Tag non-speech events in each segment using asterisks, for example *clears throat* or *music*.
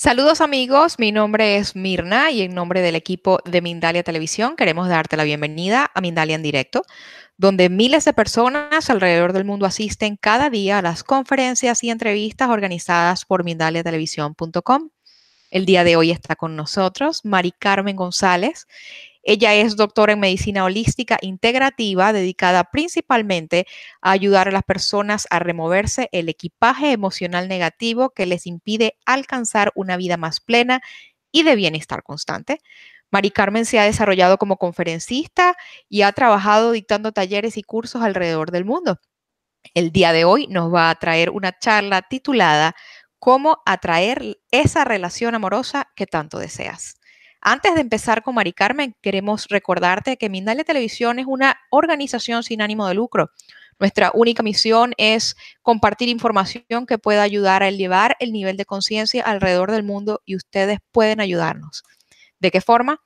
Saludos amigos, mi nombre es Mirna y en nombre del equipo de Mindalia Televisión queremos darte la bienvenida a Mindalia en directo, donde miles de personas alrededor del mundo asisten cada día a las conferencias y entrevistas organizadas por mindaliatelevisión.com. El día de hoy está con nosotros Mari Carmen González. Ella es doctora en medicina holística integrativa, dedicada principalmente a ayudar a las personas a removerse el equipaje emocional negativo que les impide alcanzar una vida más plena y de bienestar constante. Mari Carmen se ha desarrollado como conferencista y ha trabajado dictando talleres y cursos alrededor del mundo. El día de hoy nos va a traer una charla titulada Cómo atraer esa relación amorosa que tanto deseas. Antes de empezar con Mari Carmen, queremos recordarte que Mindale Televisión es una organización sin ánimo de lucro. Nuestra única misión es compartir información que pueda ayudar a elevar el nivel de conciencia alrededor del mundo y ustedes pueden ayudarnos. ¿De qué forma?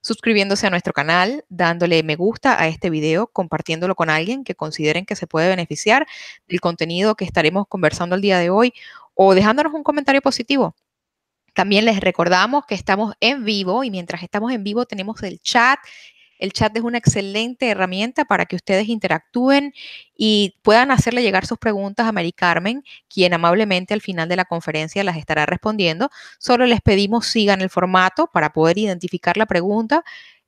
Suscribiéndose a nuestro canal, dándole me gusta a este video, compartiéndolo con alguien que consideren que se puede beneficiar del contenido que estaremos conversando el día de hoy o dejándonos un comentario positivo. También les recordamos que estamos en vivo y mientras estamos en vivo tenemos el chat. El chat es una excelente herramienta para que ustedes interactúen y puedan hacerle llegar sus preguntas a Mary Carmen, quien amablemente al final de la conferencia las estará respondiendo. Solo les pedimos sigan el formato para poder identificar la pregunta,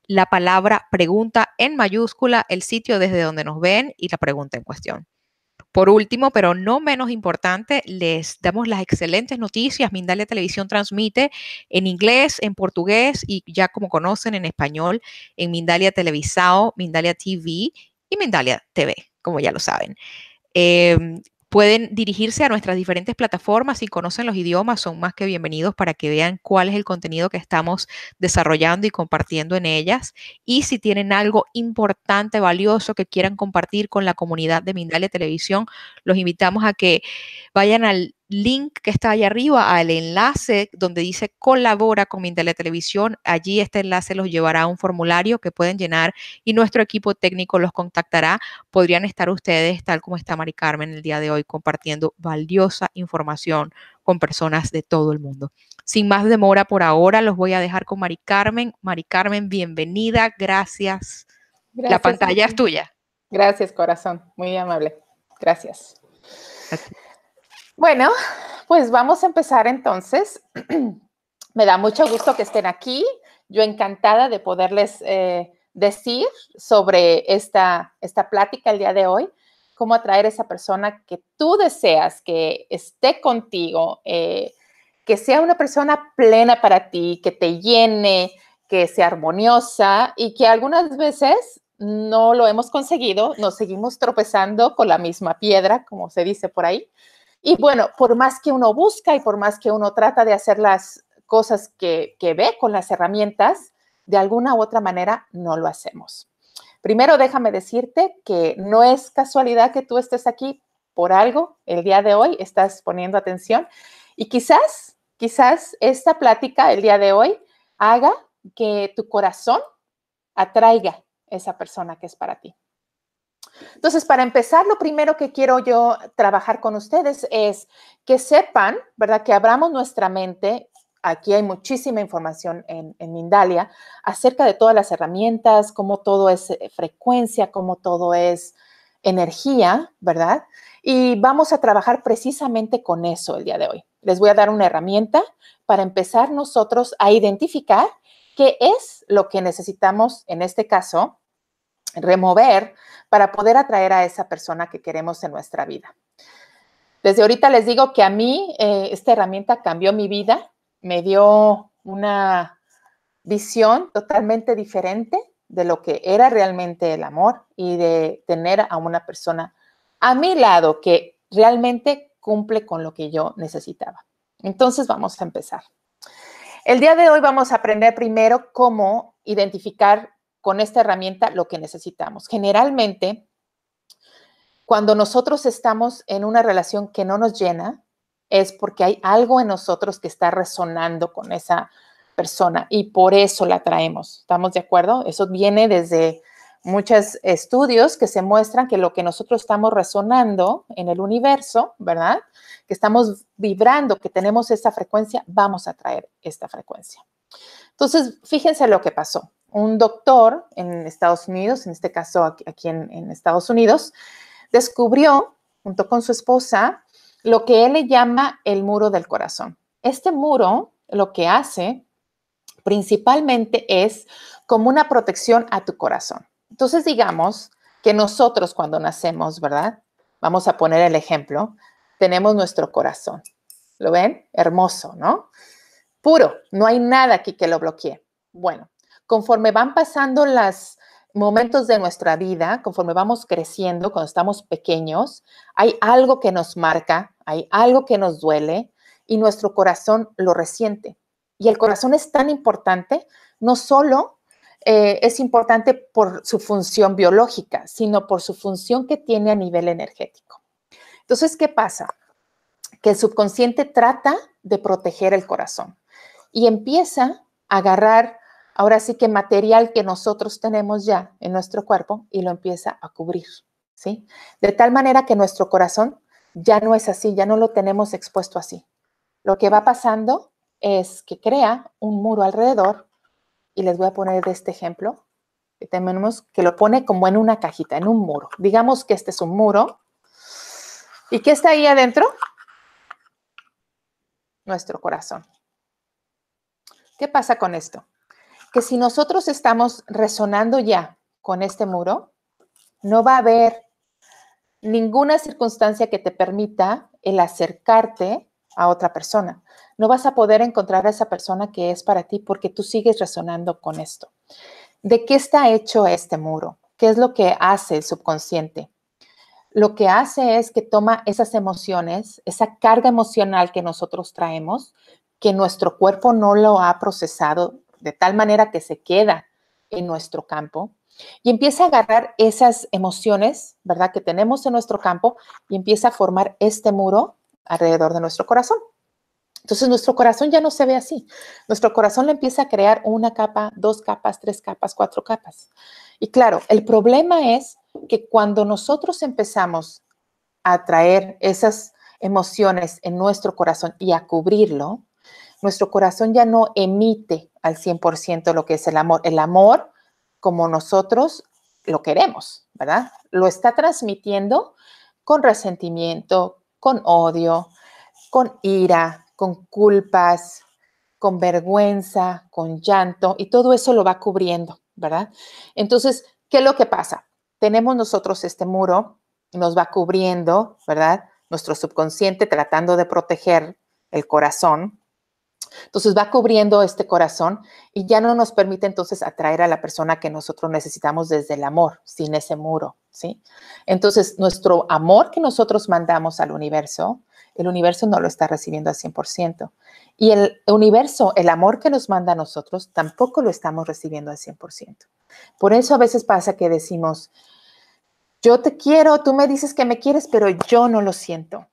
la palabra pregunta en mayúscula, el sitio desde donde nos ven y la pregunta en cuestión. Por último, pero no menos importante, les damos las excelentes noticias. Mindalia Televisión transmite en inglés, en portugués y ya como conocen en español en Mindalia Televisao, Mindalia TV y Mindalia TV, como ya lo saben. Em, Pueden dirigirse a nuestras diferentes plataformas. Si conocen los idiomas, son más que bienvenidos para que vean cuál es el contenido que estamos desarrollando y compartiendo en ellas. Y si tienen algo importante, valioso que quieran compartir con la comunidad de Mindale Televisión, los invitamos a que vayan al link que está ahí arriba al enlace donde dice colabora con mi Televisión. Allí este enlace los llevará a un formulario que pueden llenar y nuestro equipo técnico los contactará. Podrían estar ustedes, tal como está Mari Carmen el día de hoy, compartiendo valiosa información con personas de todo el mundo. Sin más demora por ahora, los voy a dejar con Mari Carmen. Mari Carmen, bienvenida. Gracias. Gracias La pantalla es tuya. Gracias, corazón. Muy amable. Gracias. Gracias. Bueno, pues vamos a empezar entonces. *clears throat* Me da mucho gusto que estén aquí. Yo encantada de poderles eh, decir sobre esta, esta plática el día de hoy, cómo atraer a esa persona que tú deseas que esté contigo, eh, que sea una persona plena para ti, que te llene, que sea armoniosa y que algunas veces no lo hemos conseguido, nos seguimos tropezando con la misma piedra, como se dice por ahí. Y bueno, por más que uno busca y por más que uno trata de hacer las cosas que, que ve con las herramientas, de alguna u otra manera no lo hacemos. Primero, déjame decirte que no es casualidad que tú estés aquí por algo. El día de hoy estás poniendo atención y quizás, quizás esta plática el día de hoy haga que tu corazón atraiga esa persona que es para ti. Entonces, para empezar, lo primero que quiero yo trabajar con ustedes es que sepan, ¿verdad? Que abramos nuestra mente. Aquí hay muchísima información en, Mindalia acerca de todas las herramientas, cómo todo es eh, frecuencia, cómo todo es energía, ¿verdad? Y vamos a trabajar precisamente con eso el día de hoy. Les voy a dar una herramienta para empezar nosotros a identificar qué es lo que necesitamos en este caso remover para poder atraer a esa persona que queremos en nuestra vida. Desde ahorita les digo que a mí eh, esta herramienta cambió mi vida, me dio una visión totalmente diferente de lo que era realmente el amor y de tener a una persona a mi lado que realmente cumple con lo que yo necesitaba. Entonces vamos a empezar. El día de hoy vamos a aprender primero cómo identificar con esta herramienta lo que necesitamos. Generalmente, cuando nosotros estamos en una relación que no nos llena, es porque hay algo en nosotros que está resonando con esa persona y por eso la traemos. ¿Estamos de acuerdo? Eso viene desde muchos estudios que se muestran que lo que nosotros estamos resonando en el universo, ¿verdad? Que estamos vibrando, que tenemos esa frecuencia, vamos a traer esta frecuencia. Entonces, fíjense lo que pasó un doctor en Estados Unidos, en este caso aquí, en, en Estados Unidos, descubrió junto con su esposa lo que él le llama el muro del corazón. Este muro lo que hace principalmente es como una protección a tu corazón. Entonces digamos que nosotros cuando nacemos, ¿verdad? Vamos a poner el ejemplo, tenemos nuestro corazón. ¿Lo ven? Hermoso, ¿no? Puro, no hay nada aquí que lo bloquee. Bueno, conforme van pasando los momentos de nuestra vida, conforme vamos creciendo, cuando estamos pequeños, hay algo que nos marca, hay algo que nos duele y nuestro corazón lo resiente. Y el corazón es tan importante, no solo eh, es importante por su función biológica, sino por su función que tiene a nivel energético. Entonces, ¿qué pasa? Que el subconsciente trata de proteger el corazón y empieza a agarrar ahora sí que material que nosotros tenemos ya en nuestro cuerpo y lo empieza a cubrir, ¿sí? De tal manera que nuestro corazón ya no es así, ya no lo tenemos expuesto así. Lo que va pasando es que crea un muro alrededor y les voy a poner de este ejemplo tenemos que lo pone como en una cajita, en un muro. Digamos que este es un muro. ¿Y qué está ahí adentro? Nuestro corazón. ¿Qué pasa con esto? que si nosotros estamos resonando ya con este muro, no va a haber ninguna circunstancia que te permita el acercarte a otra persona. No vas a poder encontrar a esa persona que es para ti porque tú sigues resonando con esto. ¿De qué está hecho este muro? ¿Qué es lo que hace el subconsciente? Lo que hace es que toma esas emociones, esa carga emocional que nosotros traemos, que nuestro cuerpo no lo ha procesado de tal manera que se queda en nuestro campo y empieza a agarrar esas emociones, ¿verdad?, que tenemos en nuestro campo y empieza a formar este muro alrededor de nuestro corazón. Entonces nuestro corazón ya no se ve así. Nuestro corazón le empieza a crear una capa, dos capas, tres capas, cuatro capas. Y claro, el problema es que cuando nosotros empezamos a traer esas emociones en nuestro corazón y a cubrirlo, nuestro corazón ya no emite al 100% lo que es el amor. El amor, como nosotros lo queremos, ¿verdad? Lo está transmitiendo con resentimiento, con odio, con ira, con culpas, con vergüenza, con llanto, y todo eso lo va cubriendo, ¿verdad? Entonces, ¿qué es lo que pasa? Tenemos nosotros este muro, nos va cubriendo, ¿verdad? Nuestro subconsciente tratando de proteger el corazón, entonces va cubriendo este corazón y ya no nos permite entonces atraer a la persona que nosotros necesitamos desde el amor, sin ese muro, ¿sí? Entonces nuestro amor que nosotros mandamos al universo, el universo no lo está recibiendo al 100%. Y el universo, el amor que nos manda a nosotros, tampoco lo estamos recibiendo al 100%. Por eso a veces pasa que decimos, yo te quiero, tú me dices que me quieres, pero yo no lo siento.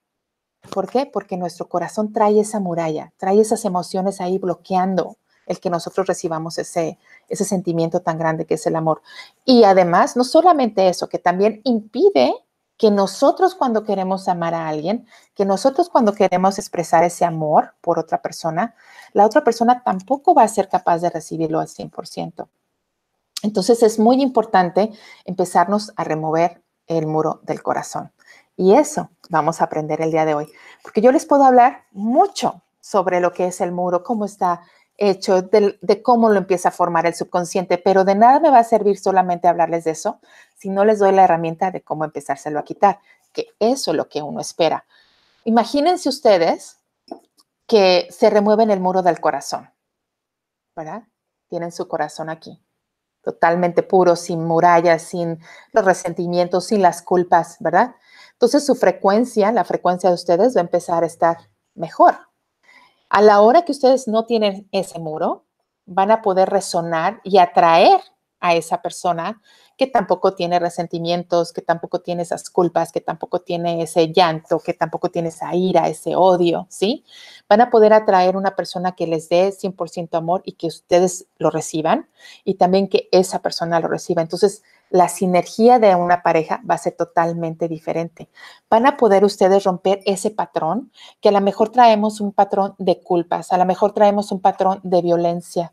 ¿Por qué? Porque nuestro corazón trae esa muralla, trae esas emociones ahí bloqueando el que nosotros recibamos ese, ese sentimiento tan grande que es el amor. Y además, no solamente eso, que también impide que nosotros cuando queremos amar a alguien, que nosotros cuando queremos expresar ese amor por otra persona, la otra persona tampoco va a ser capaz de recibirlo al 100%. Entonces es muy importante empezarnos a remover el muro del corazón. Y eso vamos a aprender el día de hoy, porque yo les puedo hablar mucho sobre lo que es el muro, cómo está hecho, de, cómo lo empieza a formar el subconsciente, pero de nada me va a servir solamente hablarles de eso si no les doy la herramienta de cómo empezárselo a quitar, que eso es lo que uno espera. Imagínense ustedes que se remueven el muro del corazón, ¿verdad? Tienen su corazón aquí, totalmente puro, sin murallas, sin los resentimientos, sin las culpas, ¿verdad? Entonces su frecuencia, la frecuencia de ustedes va a empezar a estar mejor. A la hora que ustedes no tienen ese muro, van a poder resonar y atraer a esa persona que tampoco tiene resentimientos, que tampoco tiene esas culpas, que tampoco tiene ese llanto, que tampoco tiene esa ira, ese odio, ¿sí? Van a poder atraer una persona que les dé 100% amor y que ustedes lo reciban y también que esa persona lo reciba. Entonces, la sinergia de una pareja va a ser totalmente diferente. Van a poder ustedes romper ese patrón, que a lo mejor traemos un patrón de culpas, a lo mejor traemos un patrón de violencia.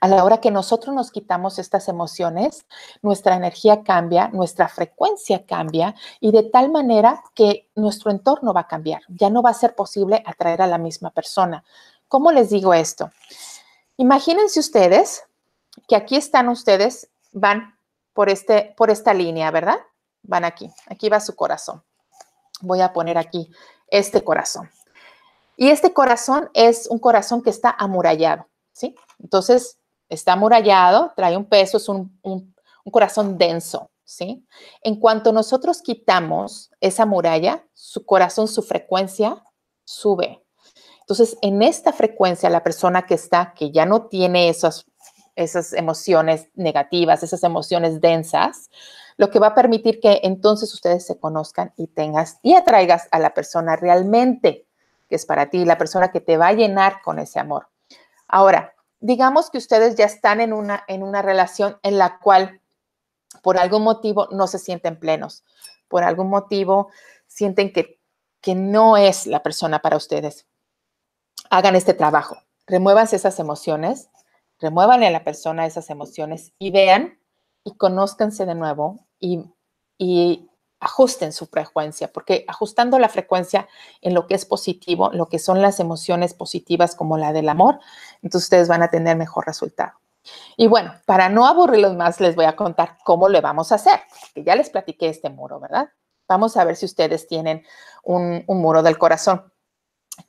A la hora que nosotros nos quitamos estas emociones, nuestra energía cambia, nuestra frecuencia cambia y de tal manera que nuestro entorno va a cambiar. Ya no va a ser posible atraer a la misma persona. ¿Cómo les digo esto? Imagínense ustedes que aquí están ustedes, van por, este, por esta línea, ¿verdad? Van aquí, aquí va su corazón. Voy a poner aquí este corazón. Y este corazón es un corazón que está amurallado, ¿sí? Entonces, está amurallado, trae un peso, es un, corazón denso, ¿sí? En cuanto nosotros quitamos esa muralla, su corazón, su frecuencia sube. Entonces, en esta frecuencia, la persona que está, que ya no tiene esas esas emociones negativas, esas emociones densas, lo que va a permitir que entonces ustedes se conozcan y tengas y atraigas a la persona realmente que es para ti, la persona que te va a llenar con ese amor. Ahora, digamos que ustedes ya están en una, en una relación en la cual por algún motivo no se sienten plenos, por algún motivo sienten que, que no es la persona para ustedes. Hagan este trabajo, remuevan esas emociones, Remuevan a la persona esas emociones y vean y conózcanse de nuevo y, ajusten su frecuencia, porque ajustando la frecuencia en lo que es positivo, lo que son las emociones positivas como la del amor, entonces ustedes van a tener mejor resultado. Y bueno, para no aburrirlos más, les voy a contar cómo le vamos a hacer, que ya les platiqué este muro, ¿verdad? Vamos a ver si ustedes tienen un, un muro del corazón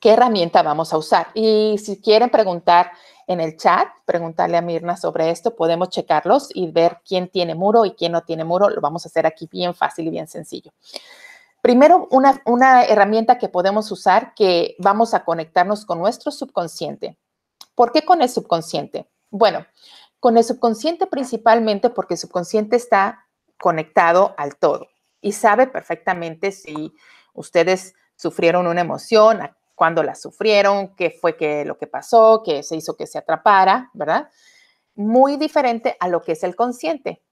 qué herramienta vamos a usar. Y si quieren preguntar en el chat, preguntarle a Mirna sobre esto, podemos checarlos y ver quién tiene muro y quién no tiene muro. Lo vamos a hacer aquí bien fácil y bien sencillo. Primero, una, herramienta que podemos usar que vamos a conectarnos con nuestro subconsciente. ¿Por qué con el subconsciente? Bueno, con el subconsciente principalmente porque el subconsciente está conectado al todo y sabe perfectamente si ustedes sufrieron una emoción, cuándo la sufrieron, qué fue que lo que pasó, qué se hizo que se atrapara, ¿verdad? Muy diferente a lo que es el consciente.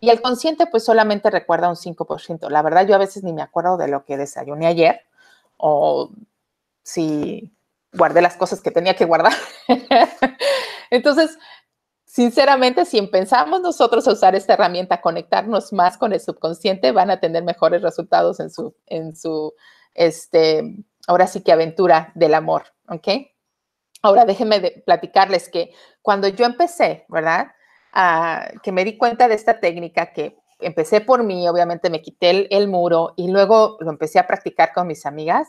Y el consciente pues solamente recuerda un 5%. La verdad yo a veces ni me acuerdo de lo que desayuné ayer o si guardé las cosas que tenía que guardar. *laughs* Entonces, sinceramente, si empezamos nosotros a usar esta herramienta, conectarnos más con el subconsciente, van a tener mejores resultados en su, en su, este, ahora sí que aventura del amor, ¿ok? Ahora déjenme platicarles que cuando yo empecé, ¿verdad? Ah, que me di cuenta de esta técnica que empecé por mí, obviamente me quité el, muro y luego lo empecé a practicar con mis amigas,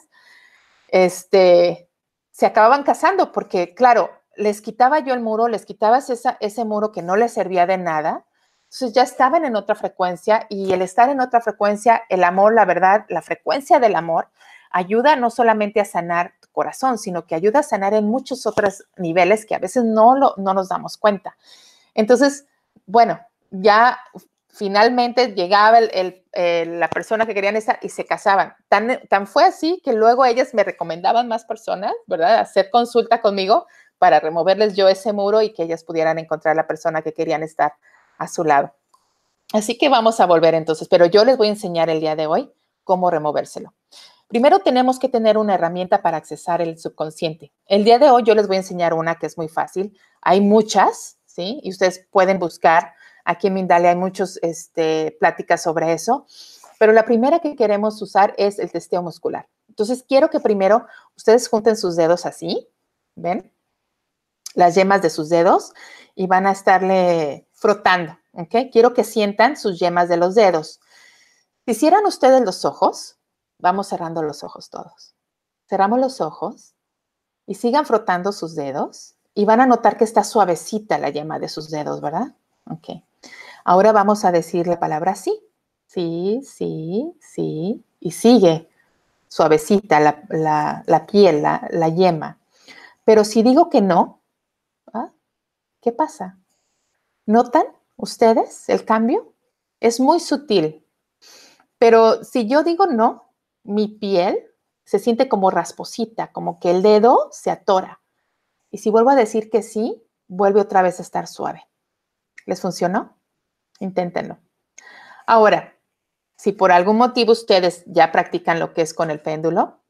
este, se acababan casando porque, claro, les quitaba yo el muro, les quitabas esa, ese muro que no les servía de nada. Entonces ya estaban en otra frecuencia y el estar en otra frecuencia, el amor, la verdad, la frecuencia del amor, ayuda no solamente a sanar tu corazón, sino que ayuda a sanar en muchos otros niveles que a veces no, lo, nos damos cuenta. Entonces, bueno, ya finalmente llegaba la persona que querían estar y se casaban. Tan, tan fue así que luego ellas me recomendaban más personas, ¿verdad? Hacer consulta conmigo para removerles yo ese muro y que ellas pudieran encontrar la persona que querían estar a su lado. Así que vamos a volver entonces, pero yo les voy a enseñar el día de hoy cómo removérselo. Primero tenemos que tener una herramienta para accesar el subconsciente. El día de hoy yo les voy a enseñar una que es muy fácil. Hay muchas, ¿sí? Y ustedes pueden buscar. Aquí en Mindale hay muchas este, pláticas sobre eso. Pero la primera que queremos usar es el testeo muscular. Entonces, quiero que primero ustedes junten sus dedos así, ¿ven? Las yemas de sus dedos y van a estarle frotando, ¿ok? Quiero que sientan sus yemas de los dedos. Si cierran ustedes los ojos, Vamos cerrando los ojos todos. Cerramos los ojos y sigan frotando sus dedos y van a notar que está suavecita la yema de sus dedos, ¿verdad? Ok. Ahora vamos a decir la palabra sí. Sí, sí, sí. Y sigue suavecita la, piel, la, yema. Pero si digo que no, ¿ah? ¿qué pasa? ¿Notan ustedes el cambio? Es muy sutil. Pero si yo digo no, mi piel se siente como rasposita, como que el dedo se atora. Y si vuelvo a decir que sí, vuelve otra vez a estar suave. ¿Les funcionó? Inténtenlo. Ahora, si por algún motivo ustedes ya practican lo que es con el péndulo,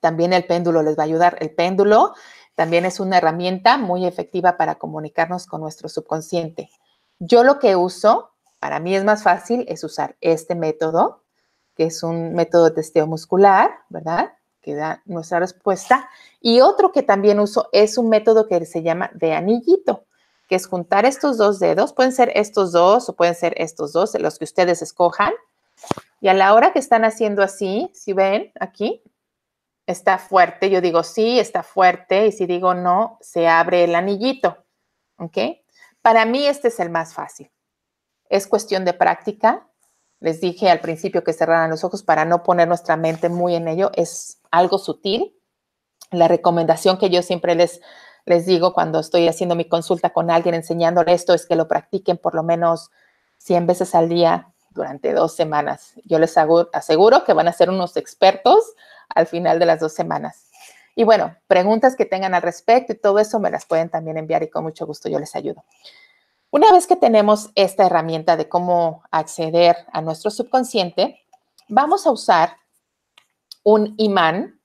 también el péndulo les va a ayudar. El péndulo también es una herramienta muy efectiva para comunicarnos con nuestro subconsciente. Yo lo que uso, para mí es más fácil, es usar este método que es un método de testeo muscular, ¿verdad? Que da nuestra respuesta. Y otro que también uso es un método que se llama de anillito, que es juntar estos dos dedos, pueden ser estos dos o pueden ser estos dos, los que ustedes escojan. Y a la hora que están haciendo así, si ven aquí, está fuerte, yo digo sí, está fuerte, y si digo no, se abre el anillito. ¿Ok? Para mí este es el más fácil. Es cuestión de práctica, les dije al principio que cerraran los ojos para no poner nuestra mente muy en ello, es algo sutil. La recomendación que yo siempre les, les digo cuando estoy haciendo mi consulta con alguien enseñándole esto es que lo practiquen por lo menos 100 veces al día durante dos semanas. Yo les aseguro que van a ser unos expertos al final de las dos semanas. Y bueno, preguntas que tengan al respecto y todo eso me las pueden también enviar y con mucho gusto yo les ayudo. Una vez que tenemos esta herramienta de cómo acceder a nuestro subconsciente, vamos a usar un imán,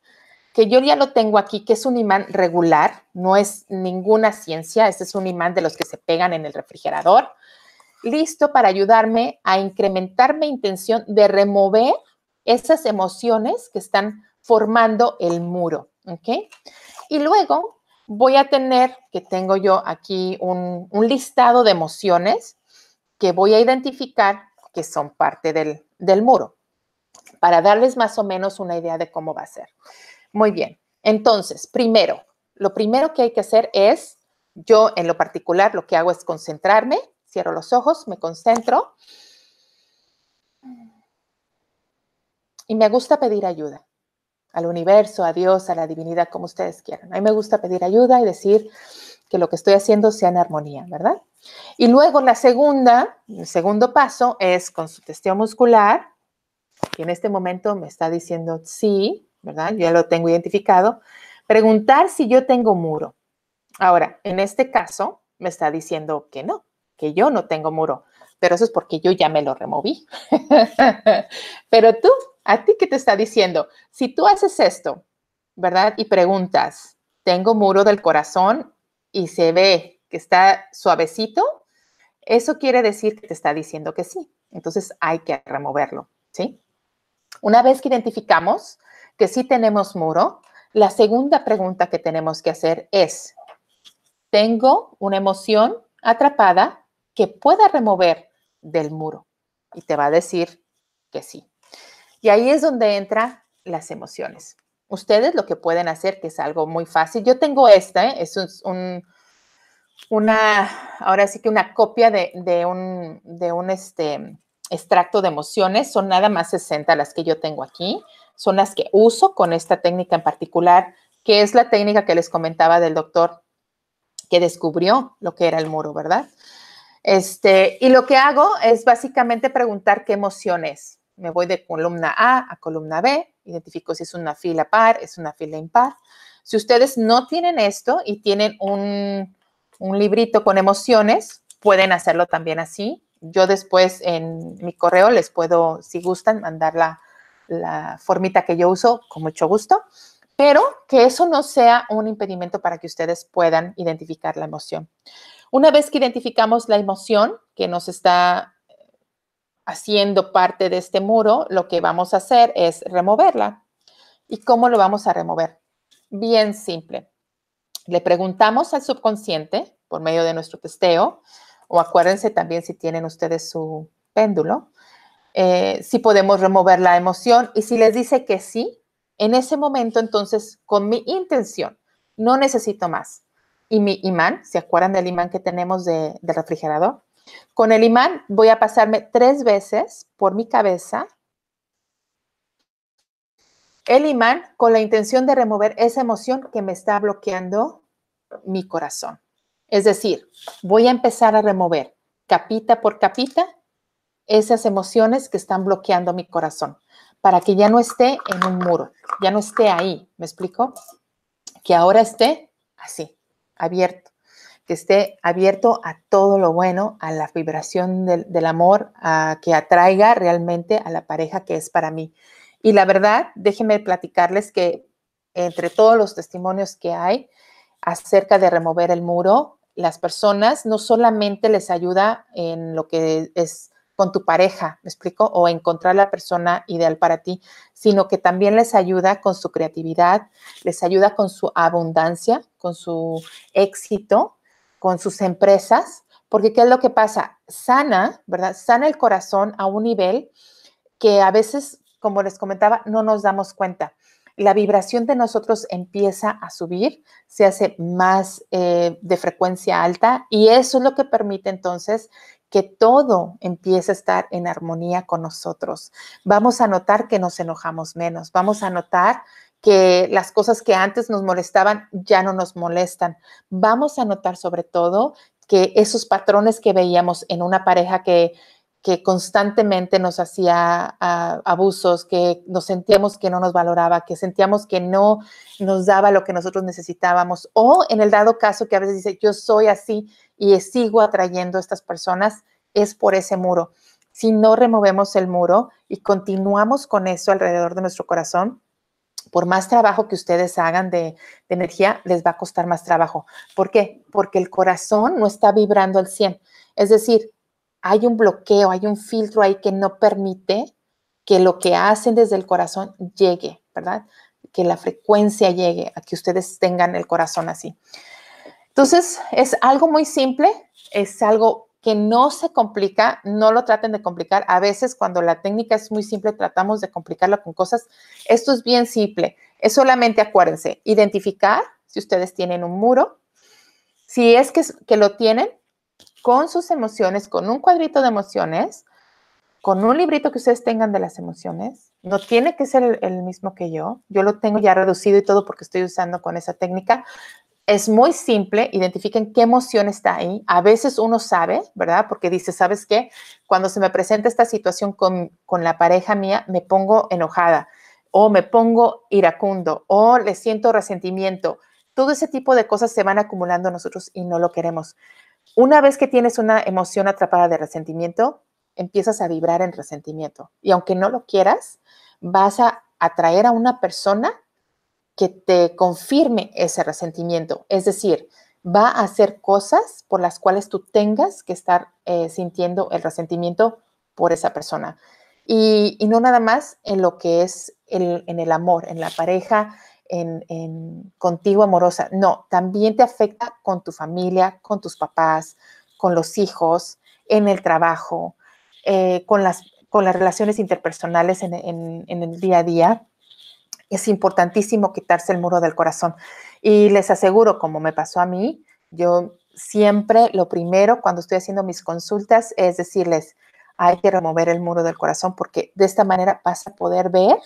que yo ya lo tengo aquí, que es un imán regular, no es ninguna ciencia, este es un imán de los que se pegan en el refrigerador, listo para ayudarme a incrementar mi intención de remover esas emociones que están formando el muro, Y luego voy a tener, que tengo yo aquí un, listado de emociones que voy a identificar que son parte del muro, para darles más o menos una idea de cómo va a ser. Muy bien, entonces, primero, lo primero que hay que hacer es, yo en lo particular lo que hago es concentrarme, cierro los ojos, me concentro y me gusta pedir ayuda al universo, a Dios, a la divinidad, como ustedes quieran. A mí me gusta pedir ayuda y decir que lo que estoy haciendo sea en armonía, ¿verdad? Y luego la segunda, el segundo paso es con su testeo muscular, que en este momento me está diciendo sí, ¿verdad? ya lo tengo identificado. Preguntar si yo tengo muro. Ahora, en este caso, me está diciendo que no, que yo no tengo muro, pero eso es porque yo ya me lo removí. *laughs* pero tú a ti que te está diciendo, si tú haces esto, ¿verdad? Y preguntas, tengo muro del corazón y se ve que está suavecito, eso quiere decir que te está diciendo que sí. Entonces hay que removerlo, ¿sí? Una vez que identificamos que sí tenemos muro, la segunda pregunta que tenemos que hacer es, tengo una emoción atrapada que pueda remover del muro. Y te va a decir que sí. Y ahí es donde entran las emociones. Ustedes lo que pueden hacer, que es algo muy fácil, yo tengo esta, ¿eh? es una, ahora sí que una copia de, de un, de un este, extracto de emociones, son nada más 60 las que yo tengo aquí, son las que uso con esta técnica en particular, que es la técnica que les comentaba del doctor que descubrió lo que era el muro, ¿verdad? Este, y lo que hago es básicamente preguntar qué emoción es me voy de columna A a columna B, identifico si es una fila par, es una fila impar. Si ustedes no tienen esto y tienen un, un librito con emociones, pueden hacerlo también así. Yo después en mi correo les puedo, si gustan, mandar la, la formita que yo uso con mucho gusto, pero que eso no sea un impedimento para que ustedes puedan identificar la emoción. Una vez que identificamos la emoción que nos está haciendo parte de este muro, lo que vamos a hacer es removerla. ¿Y cómo lo vamos a remover? Bien simple. Le preguntamos al subconsciente por medio de nuestro testeo, o acuérdense también si tienen ustedes su péndulo, eh, si podemos remover la emoción y si les dice que sí, en ese momento entonces con mi intención, no necesito más. Y mi imán, ¿se acuerdan del imán que tenemos del refrigerador? Con el imán voy a pasarme tres veces por mi cabeza el imán con la intención de remover esa emoción que me está bloqueando mi corazón. Es decir, voy a empezar a remover capita por capita esas emociones que están bloqueando mi corazón para que ya no esté en un muro, ya no esté ahí, ¿me explico? Que ahora esté así, abierto que esté abierto a todo lo bueno, a la vibración del, amor, a que atraiga realmente a la pareja que es para mí. Y la verdad, déjenme platicarles que entre todos los testimonios que hay acerca de remover el muro, las personas no solamente les ayuda en lo que es con tu pareja, ¿me explico? O encontrar la persona ideal para ti, sino que también les ayuda con su creatividad, les ayuda con su abundancia, con su éxito, con sus empresas, porque ¿qué es lo que pasa? Sana, ¿verdad? Sana el corazón a un nivel que a veces, como les comentaba, no nos damos cuenta. La vibración de nosotros empieza a subir, se hace más eh, de frecuencia alta y eso es lo que permite entonces que todo empiece a estar en armonía con nosotros. Vamos a notar que nos enojamos menos, vamos a notar que las cosas que antes nos molestaban ya no nos molestan. Vamos a notar sobre todo que esos patrones que veíamos en una pareja que, que constantemente nos hacía ah, abusos, que nos sentíamos que no nos valoraba, que sentíamos que no nos daba lo que nosotros necesitábamos, o en el dado caso que a veces dice, yo soy así y sigo atrayendo a estas personas, es por ese muro. Si no removemos el muro y continuamos con eso alrededor de nuestro corazón, por más trabajo que ustedes hagan de, energía, les va a costar más trabajo. ¿Por qué? Porque el corazón no está vibrando al 100. Es decir, hay un bloqueo, hay un filtro ahí que no permite que lo que hacen desde el corazón llegue, ¿verdad? Que la frecuencia llegue, a que ustedes tengan el corazón así. Entonces, es algo muy simple, es algo que no se complica, no lo traten de complicar. A veces cuando la técnica es muy simple, tratamos de complicarla con cosas. Esto es bien simple. Es solamente, acuérdense, identificar si ustedes tienen un muro, si es que, que lo tienen, con sus emociones, con un cuadrito de emociones, con un librito que ustedes tengan de las emociones. No tiene que ser el, el mismo que yo. Yo lo tengo ya reducido y todo porque estoy usando con esa técnica, es muy simple, identifiquen qué emoción está ahí. A veces uno sabe, ¿verdad? Porque dice, ¿sabes qué? Cuando se me presenta esta situación con, con la pareja mía, me pongo enojada o me pongo iracundo o le siento resentimiento. Todo ese tipo de cosas se van acumulando nosotros y no lo queremos. Una vez que tienes una emoción atrapada de resentimiento, empiezas a vibrar en resentimiento. Y aunque no lo quieras, vas a atraer a una persona que te confirme ese resentimiento. Es decir, va a hacer cosas por las cuales tú tengas que estar eh, sintiendo el resentimiento por esa persona. Y, no nada más en lo que es en el amor, en la pareja, en, contigo amorosa. No, también te afecta con tu familia, con tus papás, con los hijos, en el trabajo, eh, con, las, con las relaciones interpersonales en, en el día a día es importantísimo quitarse el muro del corazón. Y les aseguro, como me pasó a mí, yo siempre lo primero cuando estoy haciendo mis consultas es decirles, hay que remover el muro del corazón porque de esta manera vas a poder ver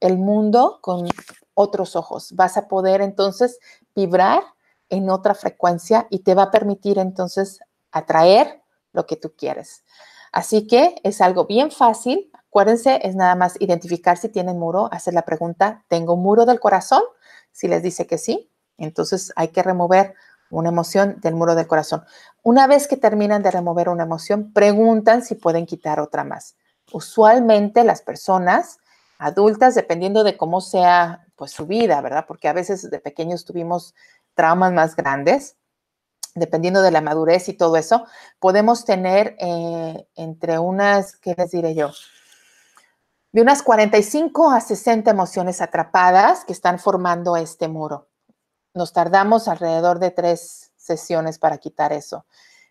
el mundo con otros ojos, vas a poder entonces vibrar en otra frecuencia y te va a permitir entonces atraer lo que tú quieres. Así que es algo bien fácil, Acuérdense, es nada más identificar si tienen muro, hacer la pregunta, ¿tengo muro del corazón? Si les dice que sí, entonces hay que remover una emoción del muro del corazón. Una vez que terminan de remover una emoción, preguntan si pueden quitar otra más. Usualmente las personas adultas, dependiendo de cómo sea pues su vida, ¿verdad? Porque a veces de pequeños tuvimos traumas más grandes, dependiendo de la madurez y todo eso, podemos tener eh, entre unas, ¿qué les diré yo? de unas 45 a 60 emociones atrapadas que están formando este muro. Nos tardamos alrededor de tres sesiones para quitar eso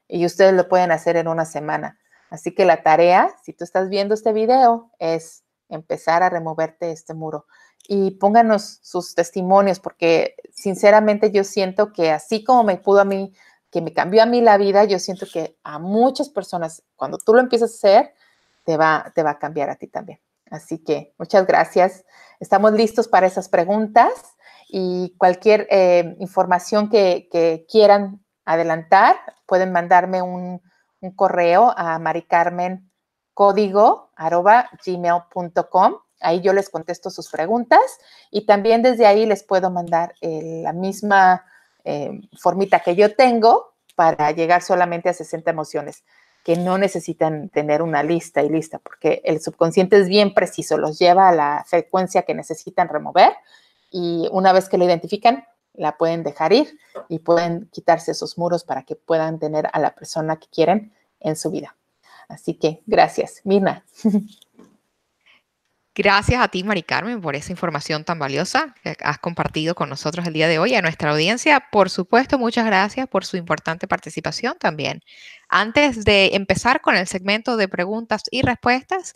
y ustedes lo pueden hacer en una semana. Así que la tarea, si tú estás viendo este video, es empezar a removerte este muro. Y pónganos sus testimonios, porque sinceramente yo siento que así como me pudo a mí, que me cambió a mí la vida, yo siento que a muchas personas, cuando tú lo empiezas a hacer, te va, te va a cambiar a ti también. Así que muchas gracias. Estamos listos para esas preguntas y cualquier eh, información que, quieran adelantar, pueden mandarme un, correo a maricarmencódigo.gmail.com. Ahí yo les contesto sus preguntas y también desde ahí les puedo mandar eh, la misma eh, formita que yo tengo para llegar solamente a 60 emociones que no necesitan tener una lista y lista, porque el subconsciente es bien preciso, los lleva a la frecuencia que necesitan remover y una vez que lo identifican, la pueden dejar ir y pueden quitarse esos muros para que puedan tener a la persona que quieren en su vida. Así que gracias, Mirna. *laughs* Gracias a ti, Mari Carmen, por esa información tan valiosa que has compartido con nosotros el día de hoy. A nuestra audiencia, por supuesto, muchas gracias por su importante participación también. Antes de empezar con el segmento de preguntas y respuestas,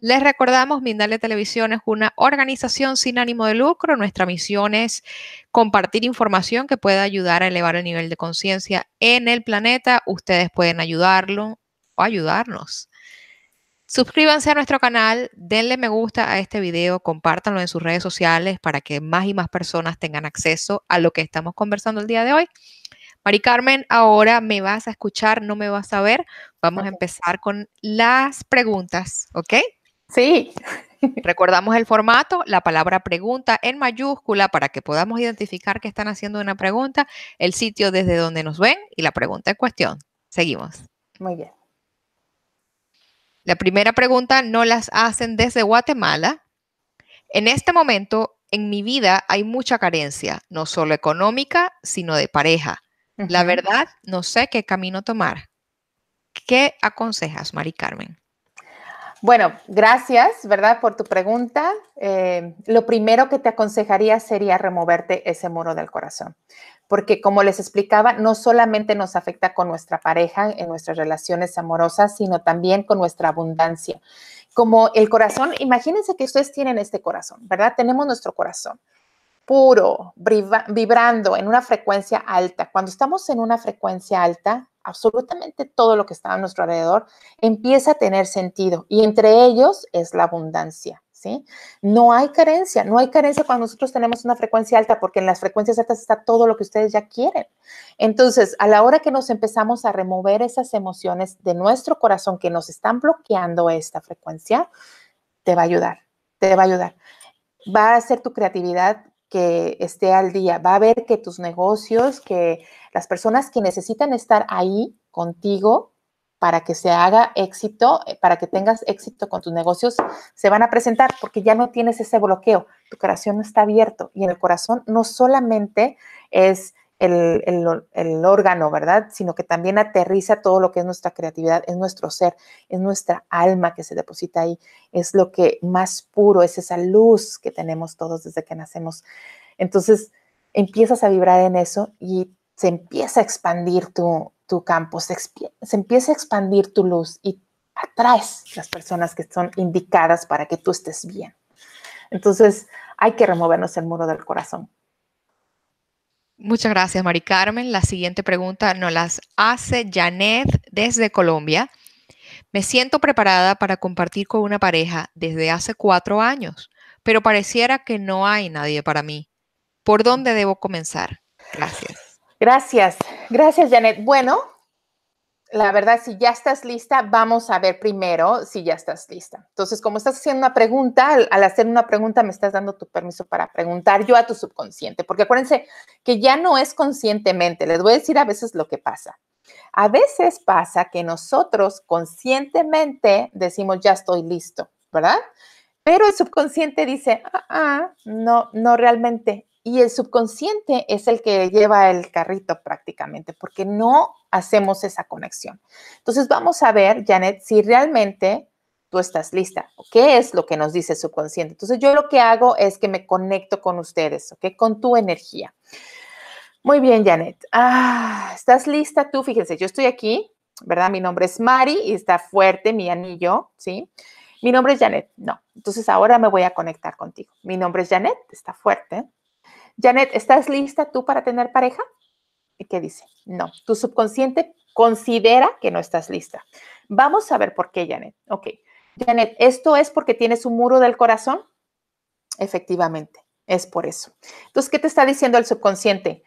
les recordamos, Mindale Televisión es una organización sin ánimo de lucro. Nuestra misión es compartir información que pueda ayudar a elevar el nivel de conciencia en el planeta. Ustedes pueden ayudarlo o ayudarnos Suscríbanse a nuestro canal, denle me gusta a este video, compártanlo en sus redes sociales para que más y más personas tengan acceso a lo que estamos conversando el día de hoy. Mari Carmen, ahora me vas a escuchar, no me vas a ver. Vamos a empezar con las preguntas, ¿ok? Sí. *laughs* Recordamos el formato, la palabra pregunta en mayúscula para que podamos identificar que están haciendo una pregunta, el sitio desde donde nos ven y la pregunta en cuestión. Seguimos. Muy bien. La primera pregunta no las hacen desde Guatemala. En este momento, en mi vida hay mucha carencia, no solo económica, sino de pareja. La verdad, no sé qué camino tomar. ¿Qué aconsejas, Mari Carmen? Bueno, gracias, ¿verdad? Por tu pregunta. Eh, lo primero que te aconsejaría sería removerte ese muro del corazón porque como les explicaba, no solamente nos afecta con nuestra pareja, en nuestras relaciones amorosas, sino también con nuestra abundancia. Como el corazón, imagínense que ustedes tienen este corazón, ¿verdad? Tenemos nuestro corazón puro, vibrando en una frecuencia alta. Cuando estamos en una frecuencia alta, absolutamente todo lo que está a nuestro alrededor empieza a tener sentido y entre ellos es la abundancia. No hay carencia, no hay carencia cuando nosotros tenemos una frecuencia alta, porque en las frecuencias altas está todo lo que ustedes ya quieren. Entonces, a la hora que nos empezamos a remover esas emociones de nuestro corazón que nos están bloqueando esta frecuencia, te va a ayudar, te va a ayudar. Va a hacer tu creatividad que esté al día, va a ver que tus negocios, que las personas que necesitan estar ahí contigo, para que se haga éxito, eh, para que tengas éxito con tus negocios, se van a presentar porque ya no tienes ese bloqueo, tu corazón está abierto y en el corazón no solamente es el, el, órgano, ¿verdad? Sino que también aterriza todo lo que es nuestra creatividad, es nuestro ser, es nuestra alma que se deposita ahí, es lo que más puro, es esa luz que tenemos todos desde que nacemos. Entonces, empiezas a vibrar en eso y se empieza a expandir tu, tu campo, se, empieza a expandir tu luz y atraes las personas que son indicadas para que tú estés bien. Entonces, hay que removernos el muro del corazón. Muchas gracias, Mari Carmen. La siguiente pregunta nos las hace Janet desde Colombia. Me siento preparada para compartir con una pareja desde hace cuatro años, pero pareciera que no hay nadie para mí. ¿Por dónde debo comenzar? Gracias. Gracias, gracias Janet. Bueno, la verdad, si ya estás lista, vamos a ver primero si ya estás lista. Entonces, como estás haciendo una pregunta, al, hacer una pregunta me estás dando tu permiso para preguntar yo a tu subconsciente, porque acuérdense que ya no es conscientemente, les voy a decir a veces lo que pasa. A veces pasa que nosotros conscientemente decimos, ya estoy listo, ¿verdad? Pero el subconsciente dice, ah, ah no, no realmente, y el subconsciente es el que lleva el carrito prácticamente, porque no hacemos esa conexión. Entonces vamos a ver, Janet, si realmente tú estás lista. ¿Qué es lo que nos dice el subconsciente? Entonces yo lo que hago es que me conecto con ustedes, ¿ok? Con tu energía. Muy bien, Janet. Ah, ¿Estás lista tú? Fíjense, yo estoy aquí, ¿verdad? Mi nombre es Mari y está fuerte mi anillo, ¿sí? Mi nombre es Janet. No. Entonces ahora me voy a conectar contigo. Mi nombre es Janet, está fuerte. Janet, ¿estás lista tú para tener pareja? ¿Y qué dice? No, tu subconsciente considera que no estás lista. Vamos a ver por qué, Janet. Ok. Janet, ¿esto es porque tienes un muro del corazón? Efectivamente, es por eso. Entonces, ¿qué te está diciendo el subconsciente?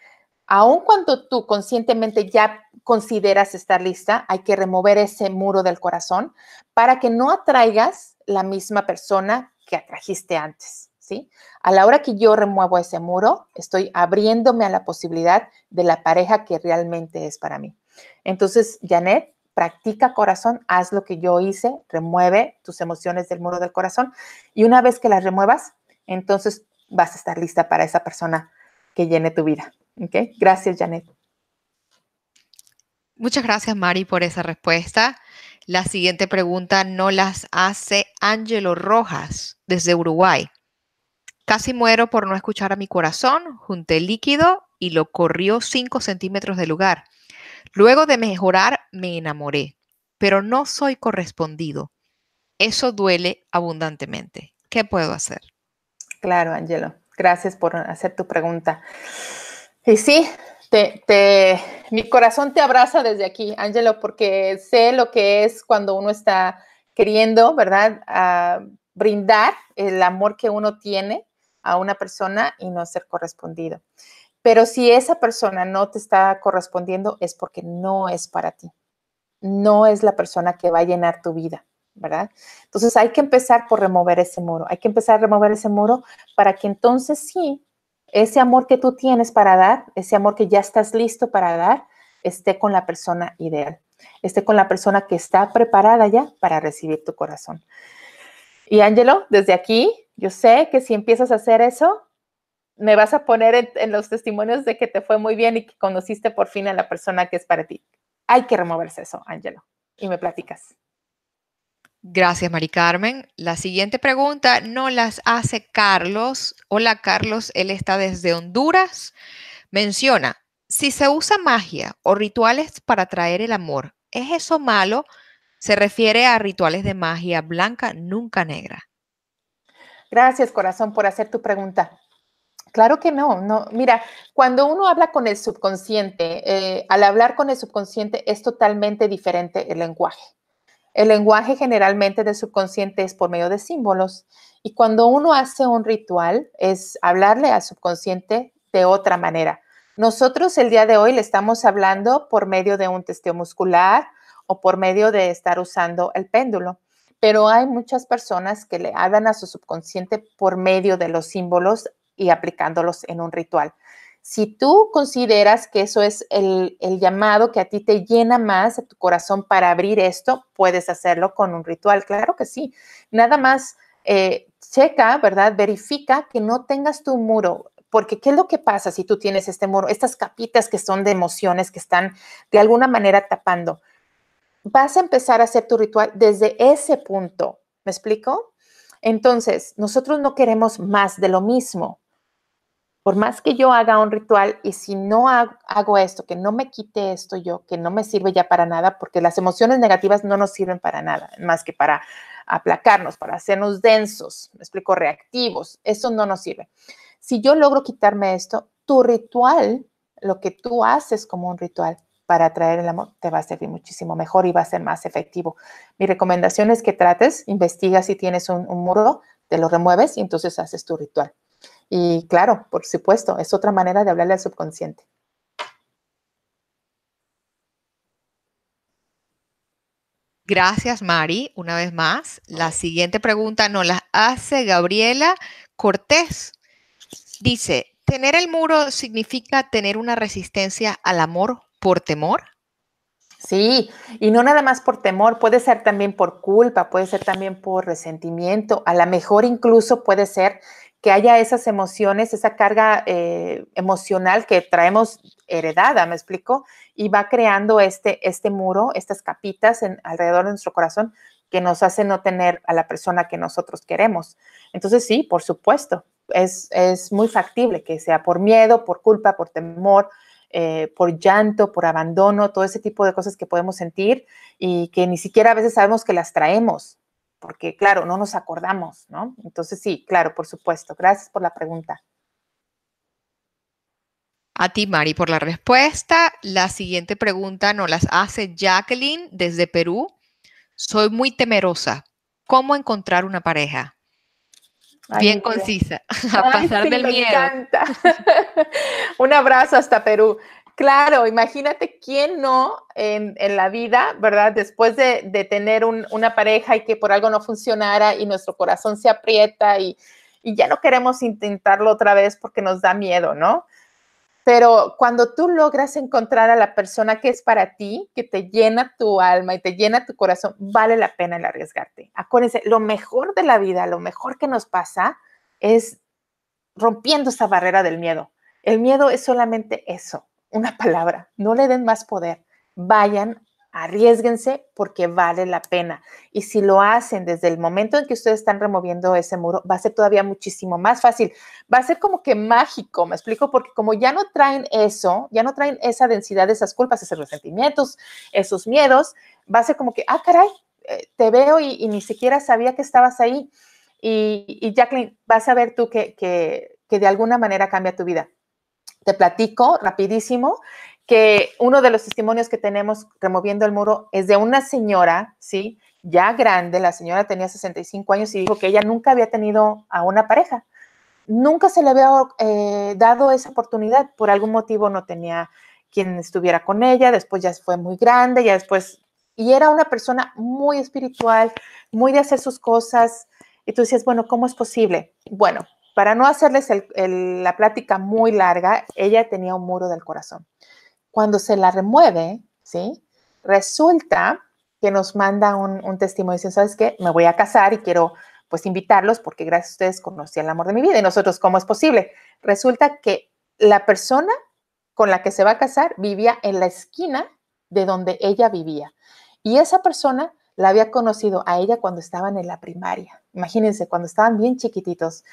Aun cuando tú conscientemente ya consideras estar lista, hay que remover ese muro del corazón para que no atraigas la misma persona que atrajiste antes. ¿sí? A la hora que yo remuevo ese muro, estoy abriéndome a la posibilidad de la pareja que realmente es para mí. Entonces, Janet, practica corazón, haz lo que yo hice, remueve tus emociones del muro del corazón y una vez que las remuevas, entonces vas a estar lista para esa persona que llene tu vida. ¿Okay? Gracias, Janet. Muchas gracias, Mari, por esa respuesta. La siguiente pregunta no las hace Ángelo Rojas desde Uruguay. Casi muero por no escuchar a mi corazón, junté líquido y lo corrió 5 centímetros de lugar. Luego de mejorar, me enamoré, pero no soy correspondido. Eso duele abundantemente. ¿Qué puedo hacer? Claro, Angelo. Gracias por hacer tu pregunta. Y sí, te, mi corazón te abraza desde aquí, Angelo, porque sé lo que es cuando uno está queriendo, ¿verdad? Ah, brindar el amor que uno tiene a una persona y no ser correspondido. Pero si esa persona no te está correspondiendo es porque no es para ti, no es la persona que va a llenar tu vida. ¿verdad? Entonces hay que empezar por remover ese muro, hay que empezar a remover ese muro para que entonces sí, ese amor que tú tienes para dar, ese amor que ya estás listo para dar, esté con la persona ideal, esté con la persona que está preparada ya para recibir tu corazón. Y Ángelo, desde aquí yo sé que si empiezas a hacer eso, me vas a poner en, los testimonios de que te fue muy bien y que conociste por fin a la persona que es para ti. Hay que removerse eso, Ángelo. Y me platicas. Gracias, Mari Carmen. La siguiente pregunta no las hace Carlos. Hola, Carlos. Él está desde Honduras. Menciona, si se usa magia o rituales para atraer el amor, ¿es eso malo? Se refiere a rituales de magia blanca, nunca negra. Gracias, corazón, por hacer tu pregunta. Claro que no, no. Mira, cuando uno habla con el subconsciente, eh, al hablar con el subconsciente es totalmente diferente el lenguaje. El lenguaje generalmente del subconsciente es por medio de símbolos y cuando uno hace un ritual es hablarle al subconsciente de otra manera. Nosotros el día de hoy le estamos hablando por medio de un testeo muscular o por medio de estar usando el péndulo. Pero hay muchas personas que le hablan a su subconsciente por medio de los símbolos y aplicándolos en un ritual. Si tú consideras que eso es el, llamado que a ti te llena más a tu corazón para abrir esto, puedes hacerlo con un ritual. Claro que sí. Nada más eh, checa, ¿verdad? Verifica que no tengas tu muro. Porque, ¿qué es lo que pasa si tú tienes este muro? Estas capitas que son de emociones que están de alguna manera tapando vas a empezar a hacer tu ritual desde ese punto. ¿Me explico? Entonces, nosotros no queremos más de lo mismo. Por más que yo haga un ritual y si no hago esto, que no me quite esto yo, que no me sirve ya para nada, porque las emociones negativas no nos sirven para nada, más que para aplacarnos, para hacernos densos, me explico, reactivos, eso no nos sirve. Si yo logro quitarme esto, tu ritual, lo que tú haces como un ritual, para atraer el amor, te va a servir muchísimo mejor y va a ser más efectivo. Mi recomendación es que trates, investigas si tienes un, un muro, te lo remueves y entonces haces tu ritual. Y claro, por supuesto, es otra manera de hablarle al subconsciente. Gracias, Mari, una vez más. La siguiente pregunta nos la hace Gabriela Cortés. Dice, ¿tener el muro significa tener una resistencia al amor por temor. Sí, y no nada más por temor, puede ser también por culpa, puede ser también por resentimiento, a lo mejor incluso puede ser que haya esas emociones, esa carga eh, emocional que traemos heredada, me explico, y va creando este, este muro, estas capitas alrededor de nuestro corazón que nos hace no tener a la persona que nosotros queremos. Entonces sí, por supuesto, es, es muy factible que sea por miedo, por culpa, por temor, eh, por llanto, por abandono, todo ese tipo de cosas que podemos sentir y que ni siquiera a veces sabemos que las traemos, porque claro, no nos acordamos, ¿no? Entonces sí, claro, por supuesto. Gracias por la pregunta. A ti, Mari, por la respuesta. La siguiente pregunta nos las hace Jacqueline desde Perú. Soy muy temerosa. ¿Cómo encontrar una pareja? Bien concisa, *laughs* a pasar del me Encanta. *laughs* Un abrazo hasta Perú. Claro, imagínate quién no en, la vida, ¿verdad? Después de, tener una pareja y que por algo no funcionara y nuestro corazón se aprieta y ya no queremos intentarlo otra vez porque nos da miedo, ¿no? Pero cuando tú logras encontrar a la persona que es para ti, que te llena tu alma y te llena tu corazón, vale la pena el arriesgarte. Acuérdense, lo mejor de la vida, lo mejor que nos pasa es rompiendo esa barrera del miedo. El miedo es solamente eso, una palabra. No le den más poder. Vayan arriesguense porque vale la pena. Y si lo hacen desde el momento en que ustedes están removiendo ese muro, va a ser todavía muchísimo más fácil. Va a ser como que mágico, me explico, porque como ya no traen eso, ya no traen esa densidad de esas culpas, esos resentimientos, esos miedos, va a ser como que, ah, caray, eh, te veo y, ni siquiera sabía que estabas ahí. Y, y Jacqueline, vas a ver tú que, que, que de alguna manera cambia tu vida te platico rapidísimo que uno de los testimonios que tenemos removiendo el muro es de una señora, ¿sí? Ya grande, la señora tenía 65 años y dijo que ella nunca había tenido a una pareja. Nunca se le había eh, dado esa oportunidad, por algún motivo no tenía quien estuviera con ella, después ya fue muy grande, ya después, y era una persona muy espiritual, muy de hacer sus cosas, y tú decías, bueno, ¿cómo es posible? Bueno, para no hacerles la plática muy larga, ella tenía un muro del corazón cuando se la remueve, ¿sí? Resulta que nos manda un, testimonio diciendo, ¿sabes qué? Me voy a casar y quiero pues invitarlos porque gracias a ustedes conocí el amor de mi vida y nosotros, ¿cómo es posible? Resulta que la persona con la que se va a casar vivía en la esquina de donde ella vivía. Y esa persona la había conocido a ella cuando estaban en la primaria. Imagínense, cuando estaban bien chiquititos.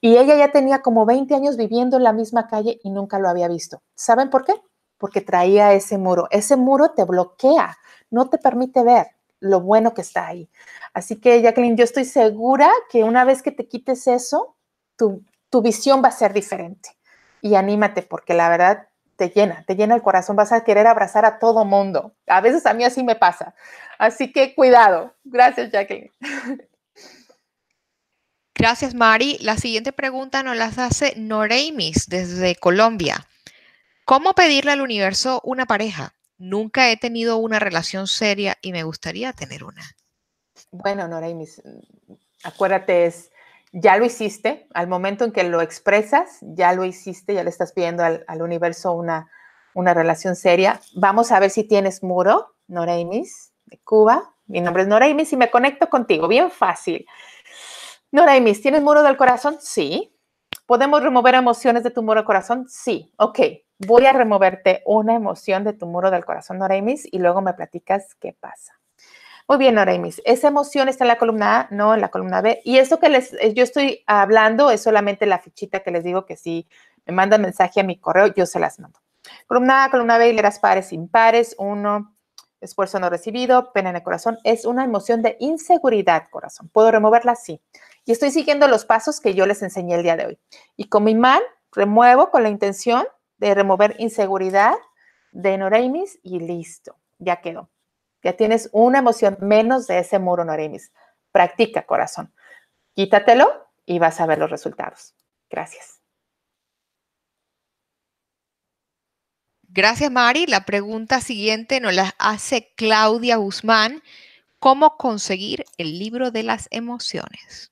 Y ella ya tenía como 20 años viviendo en la misma calle y nunca lo había visto. ¿Saben por qué? porque traía ese muro. Ese muro te bloquea, no te permite ver lo bueno que está ahí. Así que, Jacqueline, yo estoy segura que una vez que te quites eso, tu, tu visión va a ser diferente. Y anímate, porque la verdad te llena, te llena el corazón, vas a querer abrazar a todo mundo. A veces a mí así me pasa. Así que cuidado. Gracias, Jacqueline. Gracias, Mari. La siguiente pregunta nos la hace Noreimis desde Colombia. ¿Cómo pedirle al universo una pareja? Nunca he tenido una relación seria y me gustaría tener una. Bueno, Nora, acuérdate, es, ya lo hiciste, al momento en que lo expresas, ya lo hiciste, ya le estás pidiendo al, universo una, una relación seria. Vamos a ver si tienes muro, Nora de Cuba. Mi nombre es Nora y me conecto contigo, bien fácil. Nora ¿tienes muro del corazón? Sí. ¿Podemos remover emociones de tu muro del corazón? Sí. Ok, voy a removerte una emoción de tu muro del corazón, Noraimis, y luego me platicas qué pasa. Muy bien, Noraimis, Esa emoción está en la columna A, no en la columna B. Y esto que les, eh, yo estoy hablando es solamente la fichita que les digo que si me mandan mensaje a mi correo, yo se las mando. Columna A, columna B, hileras pares, impares, uno, esfuerzo no recibido, pena en el corazón. Es una emoción de inseguridad, corazón. ¿Puedo removerla? Sí. Y estoy siguiendo los pasos que yo les enseñé el día de hoy. Y con mi mal, remuevo con la intención de remover inseguridad de Noremis y listo, ya quedó. Ya tienes una emoción menos de ese muro Noremis. Practica, corazón. Quítatelo y vas a ver los resultados. Gracias. Gracias, Mari. La pregunta siguiente nos la hace Claudia Guzmán. ¿Cómo conseguir el libro de las emociones?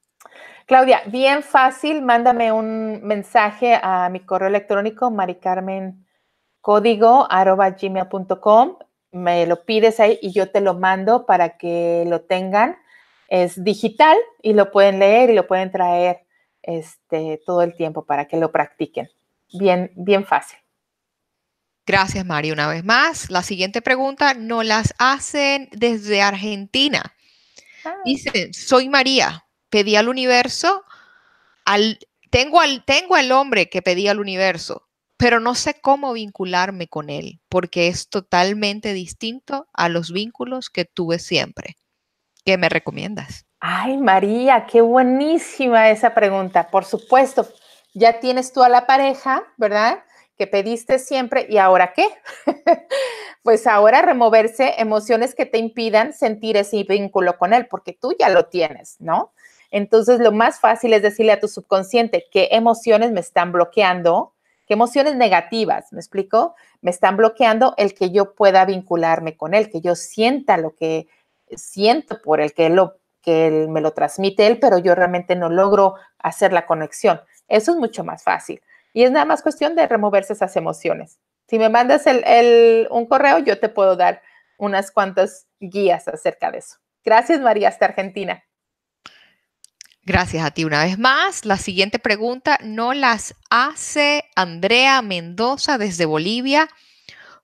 Claudia, bien fácil, mándame un mensaje a mi correo electrónico gmail.com. Me lo pides ahí y yo te lo mando para que lo tengan. Es digital y lo pueden leer y lo pueden traer este, todo el tiempo para que lo practiquen. Bien, bien fácil. Gracias, Mari, una vez más. La siguiente pregunta no las hacen desde Argentina. Ah. Dice, soy María, pedí al universo, al, tengo, al, tengo al hombre que pedí al universo, pero no sé cómo vincularme con él, porque es totalmente distinto a los vínculos que tuve siempre. ¿Qué me recomiendas? Ay, María, qué buenísima esa pregunta. Por supuesto, ya tienes tú a la pareja, ¿verdad? Que pediste siempre y ahora qué? *laughs* pues ahora removerse emociones que te impidan sentir ese vínculo con él, porque tú ya lo tienes, ¿no? Entonces, lo más fácil es decirle a tu subconsciente qué emociones me están bloqueando, qué emociones negativas, ¿me explico? Me están bloqueando el que yo pueda vincularme con él, que yo sienta lo que siento por el que él, lo, que él me lo transmite él, pero yo realmente no logro hacer la conexión. Eso es mucho más fácil. Y es nada más cuestión de removerse esas emociones. Si me mandas un correo, yo te puedo dar unas cuantas guías acerca de eso. Gracias, María, hasta Argentina. Gracias a ti una vez más. La siguiente pregunta no las hace Andrea Mendoza desde Bolivia.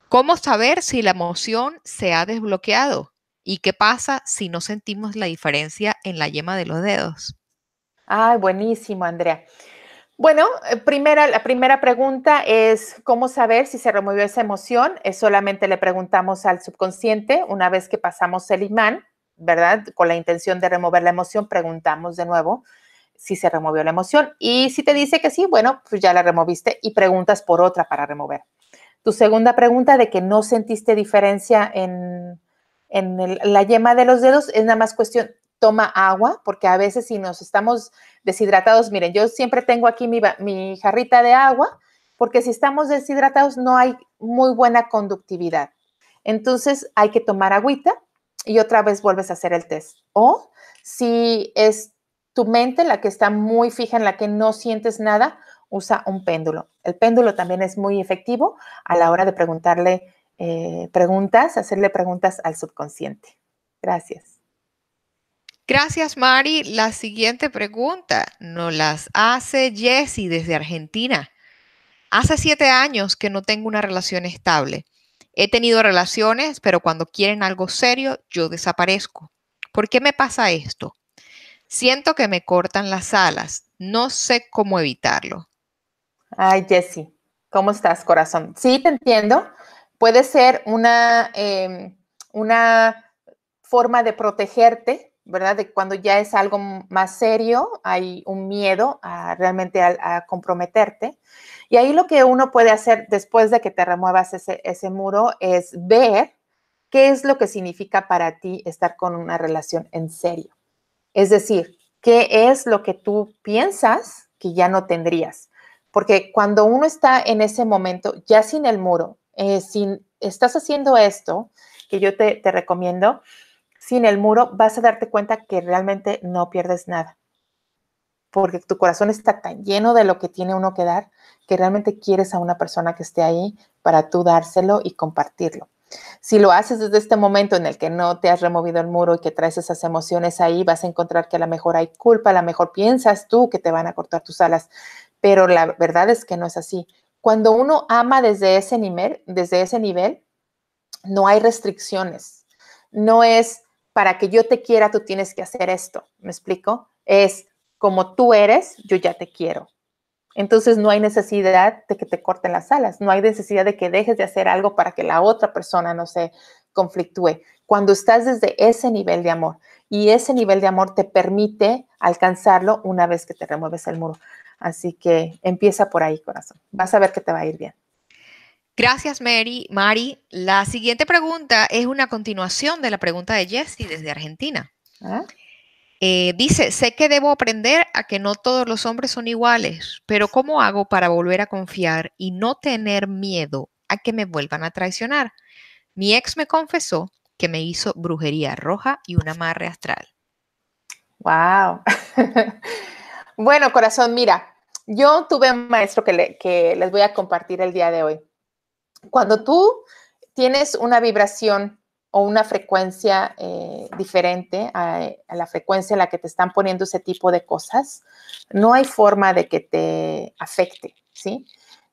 ¿Cómo saber si la emoción se ha desbloqueado? ¿Y qué pasa si no sentimos la diferencia en la yema de los dedos? Ay, buenísimo, Andrea. Bueno, eh, primera, la primera pregunta es cómo saber si se removió esa emoción. Es solamente le preguntamos al subconsciente una vez que pasamos el imán. ¿verdad? Con la intención de remover la emoción, preguntamos de nuevo si se removió la emoción. Y si te dice que sí, bueno, pues ya la removiste y preguntas por otra para remover. Tu segunda pregunta de que no sentiste diferencia en, la yema de los dedos es nada más cuestión, toma agua, porque a veces si nos estamos deshidratados, miren, yo siempre tengo aquí mi, mi jarrita de agua, porque si estamos deshidratados no hay muy buena conductividad. Entonces hay que tomar agüita y otra vez vuelves a hacer el test. O si es tu mente la que está muy fija en la que no sientes nada, usa un péndulo. El péndulo también es muy efectivo a la hora de preguntarle eh, preguntas, hacerle preguntas al subconsciente. Gracias. Gracias, Mari. La siguiente pregunta nos las hace Jesse desde Argentina. Hace siete años que no tengo una relación estable. He tenido relaciones, pero cuando quieren algo serio, yo desaparezco. ¿Por qué me pasa esto? Siento que me cortan las alas. No sé cómo evitarlo. Ay, Jesse, ¿cómo estás, corazón? Sí, te entiendo. Puede ser una, em, una forma de protegerte ¿verdad? De cuando ya es algo más serio, hay un miedo a realmente a, comprometerte. Y ahí lo que uno puede hacer después de que te remuevas ese, muro es ver qué es lo que significa para ti estar con una relación en serio. Es decir, qué es lo que tú piensas que ya no tendrías. Porque cuando uno está en ese momento, ya sin el muro, eh, sin, estás haciendo esto, que yo te, te recomiendo, en el muro, vas a darte cuenta que realmente no pierdes nada. Porque tu corazón está tan lleno de lo que tiene uno que dar que realmente quieres a una persona que esté ahí para tú dárselo y compartirlo. Si lo haces desde este momento en el que no te has removido el muro y que traes esas emociones ahí, vas a encontrar que a lo mejor hay culpa, a lo mejor piensas tú que te van a cortar tus alas, pero la verdad es que no es así. Cuando uno ama desde ese nivel, desde ese nivel, no hay restricciones. No es para que yo te quiera, tú tienes que hacer esto. ¿Me explico? Es como tú eres, yo ya te quiero. Entonces no hay necesidad de que te corten las alas, no hay necesidad de que dejes de hacer algo para que la otra persona no se conflictúe. Cuando estás desde ese nivel de amor y ese nivel de amor te permite alcanzarlo una vez que te remueves el muro. Así que empieza por ahí, corazón. Vas a ver que te va a ir bien. Gracias, Mary. Mari, la siguiente pregunta es una continuación de la pregunta de Jesse desde Argentina. Ah. Eh, dice, sé que debo aprender a que no todos los hombres son iguales, pero ¿cómo hago para volver a confiar y no tener miedo a que me vuelvan a traicionar? Mi ex me confesó que me hizo brujería roja y una amarre astral. Wow. *laughs* bueno, corazón, mira, yo tuve un maestro que les voy a compartir el día de hoy cuando tú tienes una vibración o una frecuencia eh, diferente a, la frecuencia en la que te están poniendo ese tipo de cosas, no hay forma de que te afecte, ¿sí?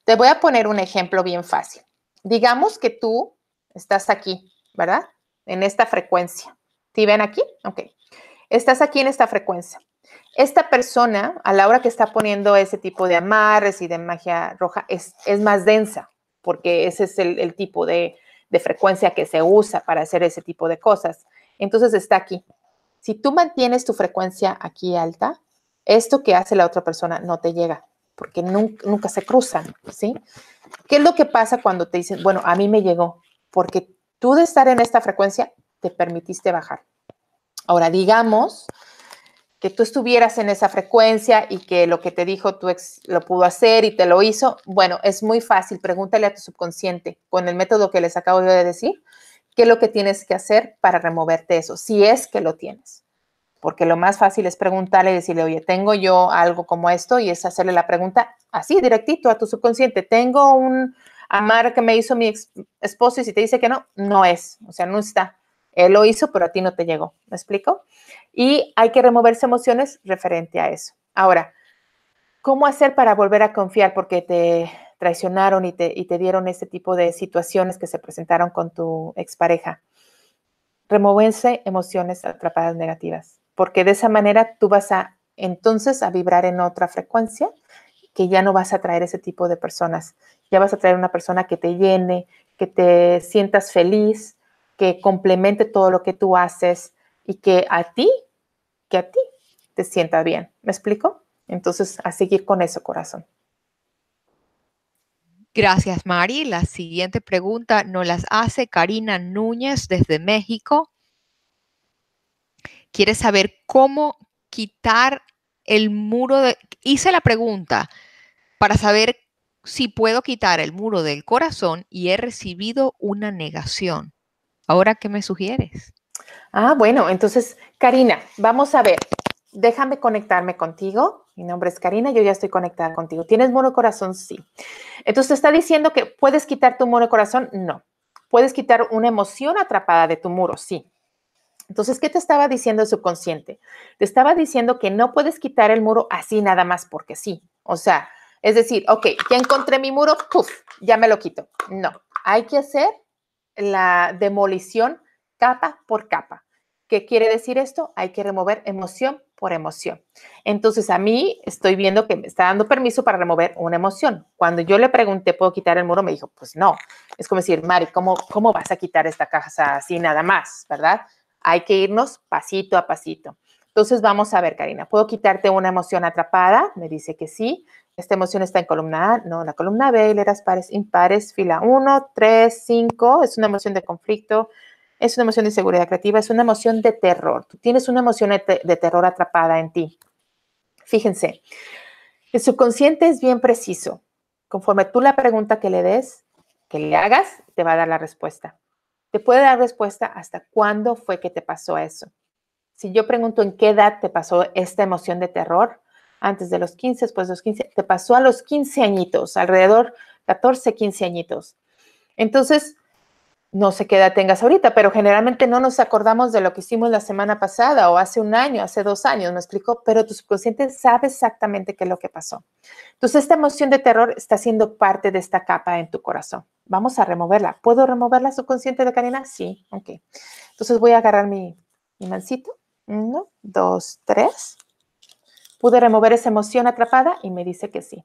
Te voy a poner un ejemplo bien fácil. Digamos que tú estás aquí, ¿verdad? En esta frecuencia. ti ven aquí? Ok. Estás aquí en esta frecuencia. Esta persona, a la hora que está poniendo ese tipo de amarres y de magia roja, es más densa, porque ese es el, tipo de, frecuencia que se usa para hacer ese tipo de cosas. Entonces está aquí. Si tú mantienes tu frecuencia aquí alta, esto que hace la otra persona no te llega, porque nunca, nunca, se cruzan, ¿sí? ¿Qué es lo que pasa cuando te dicen, bueno, a mí me llegó? Porque tú de estar en esta frecuencia te permitiste bajar. Ahora, digamos que tú estuvieras en esa frecuencia y que lo que te dijo tu ex lo pudo hacer y te lo hizo, bueno, es muy fácil. Pregúntale a tu subconsciente con el método que les acabo de decir, qué es lo que tienes que hacer para removerte eso, si es que lo tienes. Porque lo más fácil es preguntarle y decirle, oye, tengo yo algo como esto y es hacerle la pregunta así, directito a tu subconsciente. Tengo un amar que me hizo mi esposo y si te dice que no, no es, o sea, no está. Él lo hizo, pero a ti no te llegó. ¿Me explico? Y hay que removerse emociones referente a eso. Ahora, ¿cómo hacer para volver a confiar? Porque te traicionaron y te, te dieron este tipo de situaciones que se presentaron con tu expareja. Remóvense emociones atrapadas negativas, porque de esa manera tú vas a entonces a vibrar en otra frecuencia que ya no vas a traer ese tipo de personas. Ya vas a traer una persona que te llene, que te sientas feliz, que complemente todo lo que tú haces y que a ti, que a ti te sienta bien. ¿Me explico? Entonces, a seguir con eso, corazón. Gracias, Mari. La siguiente pregunta nos las hace Karina Núñez desde México. Quiere saber cómo quitar el muro de... Hice la pregunta para saber si puedo quitar el muro del corazón y he recibido una negación. Ahora, ¿qué me sugieres? Ah, bueno, entonces, Karina, vamos a ver. Déjame conectarme contigo. Mi nombre es Karina, yo ya estoy conectada contigo. ¿Tienes muro corazón? Sí. Entonces, ¿te está diciendo que puedes quitar tu de corazón? No. ¿Puedes quitar una emoción atrapada de tu muro? Sí. Entonces, ¿qué te estaba diciendo el subconsciente? Te estaba diciendo que no puedes quitar el muro así nada más porque sí. O sea, es decir, ok, ya encontré mi muro, puff, ya me lo quito. No, hay que hacer la demolición capa por capa. ¿Qué quiere decir esto? Hay que remover emoción por emoción. Entonces, a mí estoy viendo que me está dando permiso para remover una emoción. Cuando yo le pregunté, ¿puedo quitar el muro? Me dijo, pues no. Es como decir, Mari, ¿cómo, cómo vas a quitar esta casa así nada más? ¿Verdad? Hay que irnos pasito a pasito. Entonces, vamos a ver, Karina, ¿puedo quitarte una emoción atrapada? Me dice que sí. Esta emoción está en columna A, no, la columna B, hileras pares, impares, fila 1, 3, 5. Es una emoción de conflicto, es una emoción de inseguridad creativa, es una emoción de terror. Tú tienes una emoción de, de terror atrapada en ti. Fíjense, el subconsciente es bien preciso. Conforme tú la pregunta que le des, que le hagas, te va a dar la respuesta. Te puede dar respuesta hasta cuándo fue que te pasó eso. Si yo pregunto en qué edad te pasó esta emoción de terror, antes de los 15, después de los 15, te pasó a los 15 añitos, alrededor 14, 15 añitos. Entonces, no sé qué edad tengas ahorita, pero generalmente no nos acordamos de lo que hicimos la semana pasada o hace un año, hace dos años, me explicó, pero tu subconsciente sabe exactamente qué es lo que pasó. Entonces, esta emoción de terror está siendo parte de esta capa en tu corazón. Vamos a removerla. ¿Puedo removerla subconsciente de Karina? Sí, ok. Entonces voy a agarrar mi, mi mancito. Uno, dos, tres. ¿Pude remover esa emoción atrapada? Y me dice que sí.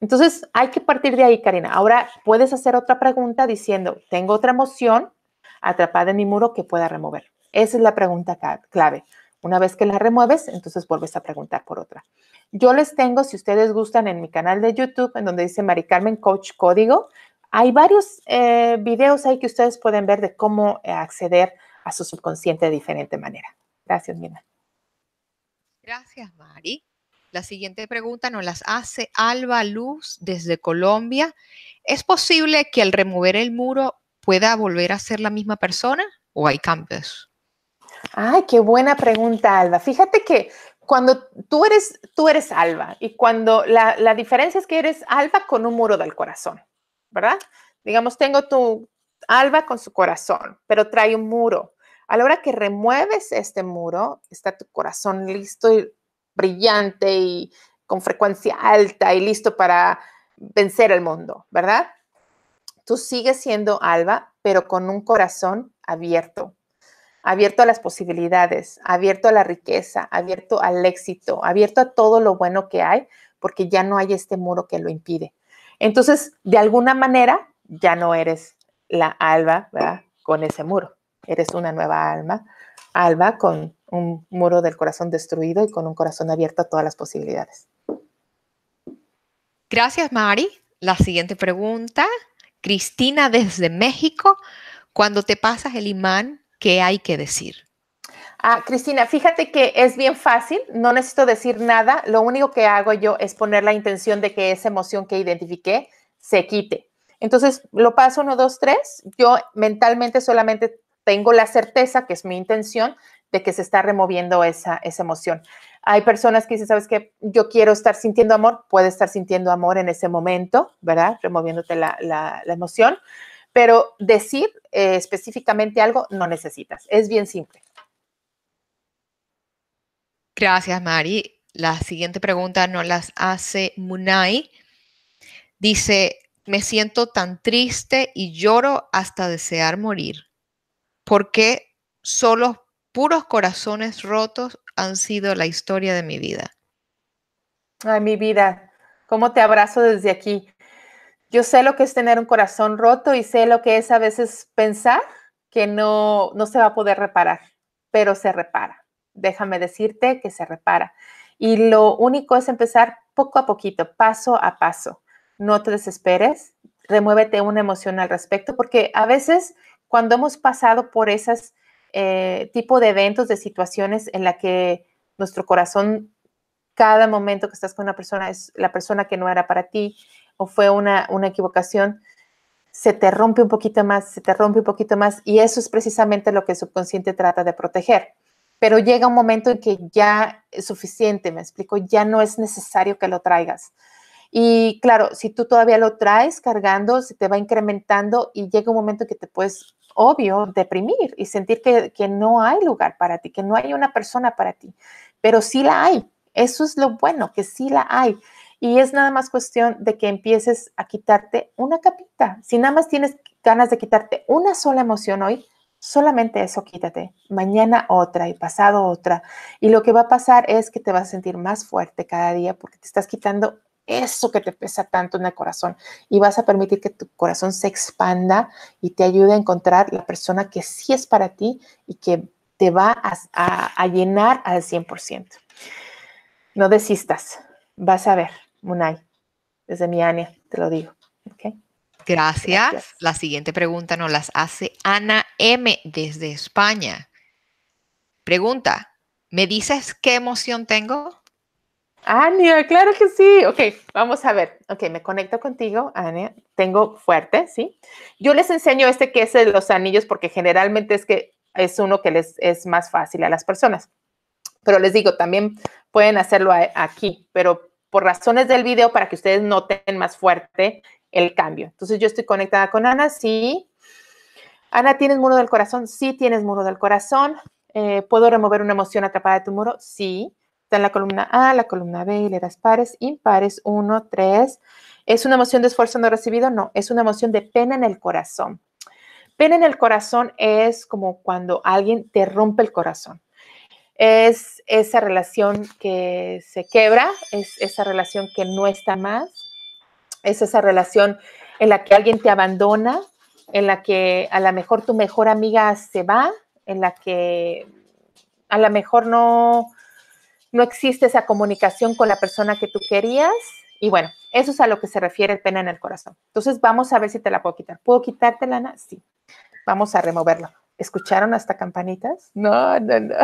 Entonces, hay que partir de ahí, Karina. Ahora puedes hacer otra pregunta diciendo, tengo otra emoción atrapada en mi muro que pueda remover. Esa es la pregunta clave. Una vez que la remueves, entonces vuelves a preguntar por otra. Yo les tengo, si ustedes gustan, en mi canal de YouTube, en donde dice Mari Carmen Coach Código, hay varios eh, videos ahí que ustedes pueden ver de cómo acceder a su subconsciente de diferente manera. Gracias, Mina. Gracias, Mari. La siguiente pregunta nos las hace Alba Luz desde Colombia. ¿Es posible que al remover el muro pueda volver a ser la misma persona o hay cambios? Ay, qué buena pregunta, Alba. Fíjate que cuando tú eres, tú eres Alba y cuando la, la diferencia es que eres Alba con un muro del corazón, ¿verdad? Digamos, tengo tu Alba con su corazón, pero trae un muro. A la hora que remueves este muro, está tu corazón listo y brillante y con frecuencia alta y listo para vencer el mundo, ¿verdad? Tú sigues siendo Alba, pero con un corazón abierto, abierto a las posibilidades, abierto a la riqueza, abierto al éxito, abierto a todo lo bueno que hay, porque ya no hay este muro que lo impide. Entonces, de alguna manera, ya no eres la Alba, ¿verdad? Con ese muro. Eres una nueva alma, alba con un muro del corazón destruido y con un corazón abierto a todas las posibilidades. Gracias, Mari. La siguiente pregunta, Cristina desde México, cuando te pasas el imán, ¿qué hay que decir? Ah, Cristina, fíjate que es bien fácil, no necesito decir nada, lo único que hago yo es poner la intención de que esa emoción que identifiqué se quite. Entonces, lo paso uno, dos, tres, yo mentalmente solamente tengo la certeza, que es mi intención, de que se está removiendo esa, emoción. Hay personas que dicen, ¿sabes qué? Yo quiero estar sintiendo amor, puede estar sintiendo amor en ese momento, ¿verdad? Removiéndote la, emoción, pero decir eh, específicamente algo no necesitas, es bien simple. Gracias, Mari. La siguiente pregunta nos las hace Munay. Dice, me siento tan triste y lloro hasta desear morir porque solo puros corazones rotos han sido la historia de mi vida. Ay, mi vida, ¿cómo te abrazo desde aquí? Yo sé lo que es tener un corazón roto y sé lo que es a veces pensar que no, no se va a poder reparar, pero se repara. Déjame decirte que se repara. Y lo único es empezar poco a poquito, paso a paso. No te desesperes, remuévete una emoción al respecto, porque a veces cuando hemos pasado por esas eh, tipo de eventos, de situaciones en la que nuestro corazón, cada momento que estás con una persona es la persona que no era para ti o fue una, una equivocación, se te rompe un poquito más, se te rompe un poquito más y eso es precisamente lo que el subconsciente trata de proteger. Pero llega un momento en que ya es suficiente, me explico, ya no es necesario que lo traigas. Y claro, si tú todavía lo traes cargando, se te va incrementando y llega un momento que te puedes obvio, deprimir y sentir que, no hay lugar para ti, que no hay una persona para ti, pero sí la hay. Eso es lo bueno, que sí la hay. Y es nada más cuestión de que empieces a quitarte una capita. Si nada más tienes ganas de quitarte una sola emoción hoy, solamente eso quítate. Mañana otra y pasado otra. Y lo que va a pasar es que te vas a sentir más fuerte cada día porque te estás quitando eso que te pesa tanto en el corazón y vas a permitir que tu corazón se expanda y te ayude a encontrar la persona que sí es para ti y que te va a, llenar al 100%. No desistas, vas a ver, Munay, desde mi te lo digo. Gracias. Gracias. La siguiente pregunta nos las hace Ana M desde España. Pregunta, ¿me dices qué emoción tengo? Ania, claro que sí. Ok, vamos a ver. Ok, me conecto contigo, Ania. Tengo fuerte, ¿sí? Yo les enseño este que es de los anillos porque generalmente es que es uno que les es más fácil a las personas. Pero les digo, también pueden hacerlo aquí, pero por razones del video para que ustedes noten más fuerte el cambio. Entonces yo estoy conectada con Ana, sí. Ana, ¿tienes muro del corazón? Sí, tienes muro del corazón. Eh, ¿Puedo remover una emoción atrapada de tu muro? Sí. Está en la columna A, la columna B y le das pares, impares, 1, 3. ¿Es una emoción de esfuerzo no recibido? No, es una emoción de pena en el corazón. Pena en el corazón es como cuando alguien te rompe el corazón. Es esa relación que se quebra, es esa relación que no está más, es esa relación en la que alguien te abandona, en la que a lo mejor tu mejor amiga se va, en la que a lo mejor no, no existe esa comunicación con la persona que tú querías. Y bueno, eso es a lo que se refiere el pena en el corazón. Entonces, vamos a ver si te la puedo quitar. ¿Puedo quitarte lana? Sí. Vamos a removerlo. ¿Escucharon hasta campanitas? No, no, no.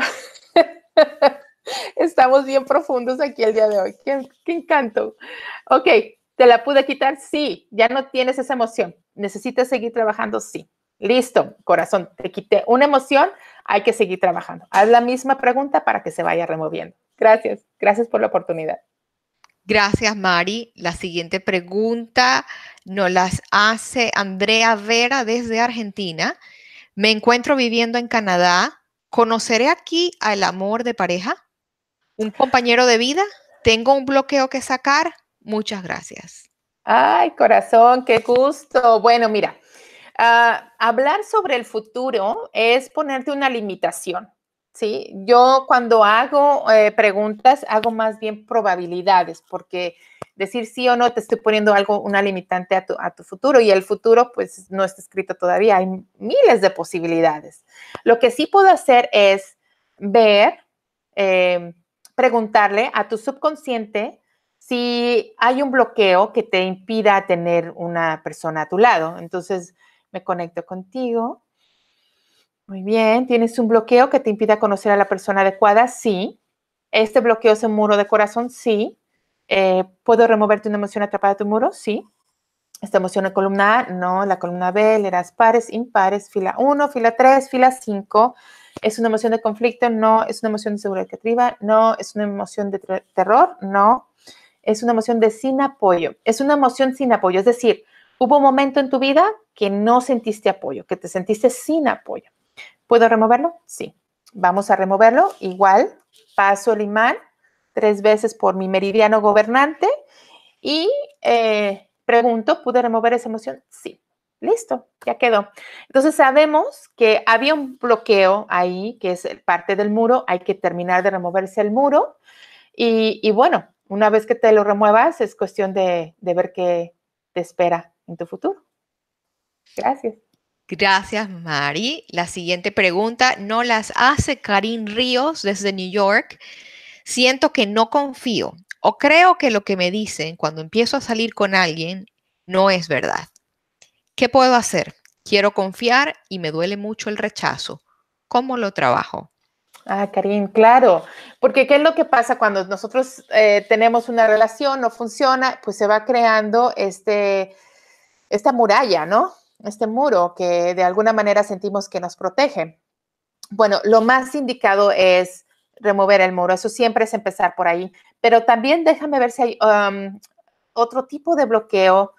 *laughs* Estamos bien profundos aquí el día de hoy. Qué, qué encanto. Ok, ¿te la pude quitar? Sí. Ya no tienes esa emoción. ¿Necesitas seguir trabajando? Sí. Listo, corazón, te quité una emoción, hay que seguir trabajando. Haz la misma pregunta para que se vaya removiendo. Gracias, gracias por la oportunidad. Gracias, Mari. La siguiente pregunta nos las hace Andrea Vera desde Argentina. Me encuentro viviendo en Canadá. ¿Conoceré aquí al amor de pareja? ¿Un compañero de vida? ¿Tengo un bloqueo que sacar? Muchas gracias. Ay, corazón, qué gusto. Bueno, mira, ah, hablar sobre el futuro es ponerte una limitación. ¿sí? Yo cuando hago eh, preguntas, hago más bien probabilidades, porque decir sí o no te estoy poniendo algo, una limitante a tu, futuro y el futuro pues no está escrito todavía, hay miles de posibilidades. Lo que sí puedo hacer es ver, eh, preguntarle a tu subconsciente si hay un bloqueo que te impida tener una persona a tu lado. Entonces me conecto contigo muy bien, ¿tienes un bloqueo que te impida conocer a la persona adecuada? Sí. ¿Este bloqueo es un muro de corazón? Sí. Eh, ¿Puedo removerte una emoción atrapada de tu muro? Sí. ¿Esta emoción en columna A? No. La columna B, le pares, impares, fila 1, fila 3, fila 5. ¿Es una emoción de conflicto? No. ¿Es una emoción de seguridad arriba, No. ¿Es una emoción de terror? No. ¿Es una emoción de sin apoyo? Es una emoción sin apoyo. Es decir, hubo un momento en tu vida que no sentiste apoyo, que te sentiste sin apoyo. ¿Puedo removerlo? Sí. Vamos a removerlo. Igual, paso el imán tres veces por mi meridiano gobernante y eh, pregunto, ¿pude remover esa emoción? Sí. Listo, ya quedó. Entonces sabemos que había un bloqueo ahí, que es parte del muro, hay que terminar de removerse el muro. Y, bueno, una vez que te lo remuevas, es cuestión de ver qué te espera en tu futuro. Gracias. Gracias, Mari. La siguiente pregunta no las hace Karin Ríos desde New York. Siento que no confío o creo que lo que me dicen cuando empiezo a salir con alguien no es verdad. ¿Qué puedo hacer? Quiero confiar y me duele mucho el rechazo. ¿Cómo lo trabajo? Ah, Karim, claro, porque ¿qué es lo que pasa cuando nosotros eh, tenemos una relación, no funciona, pues se va creando este, esta muralla, ¿no? este muro que de alguna manera sentimos que nos protege. Bueno, lo más indicado es remover el muro, eso siempre es empezar por ahí, pero también déjame ver si hay um, otro tipo de bloqueo,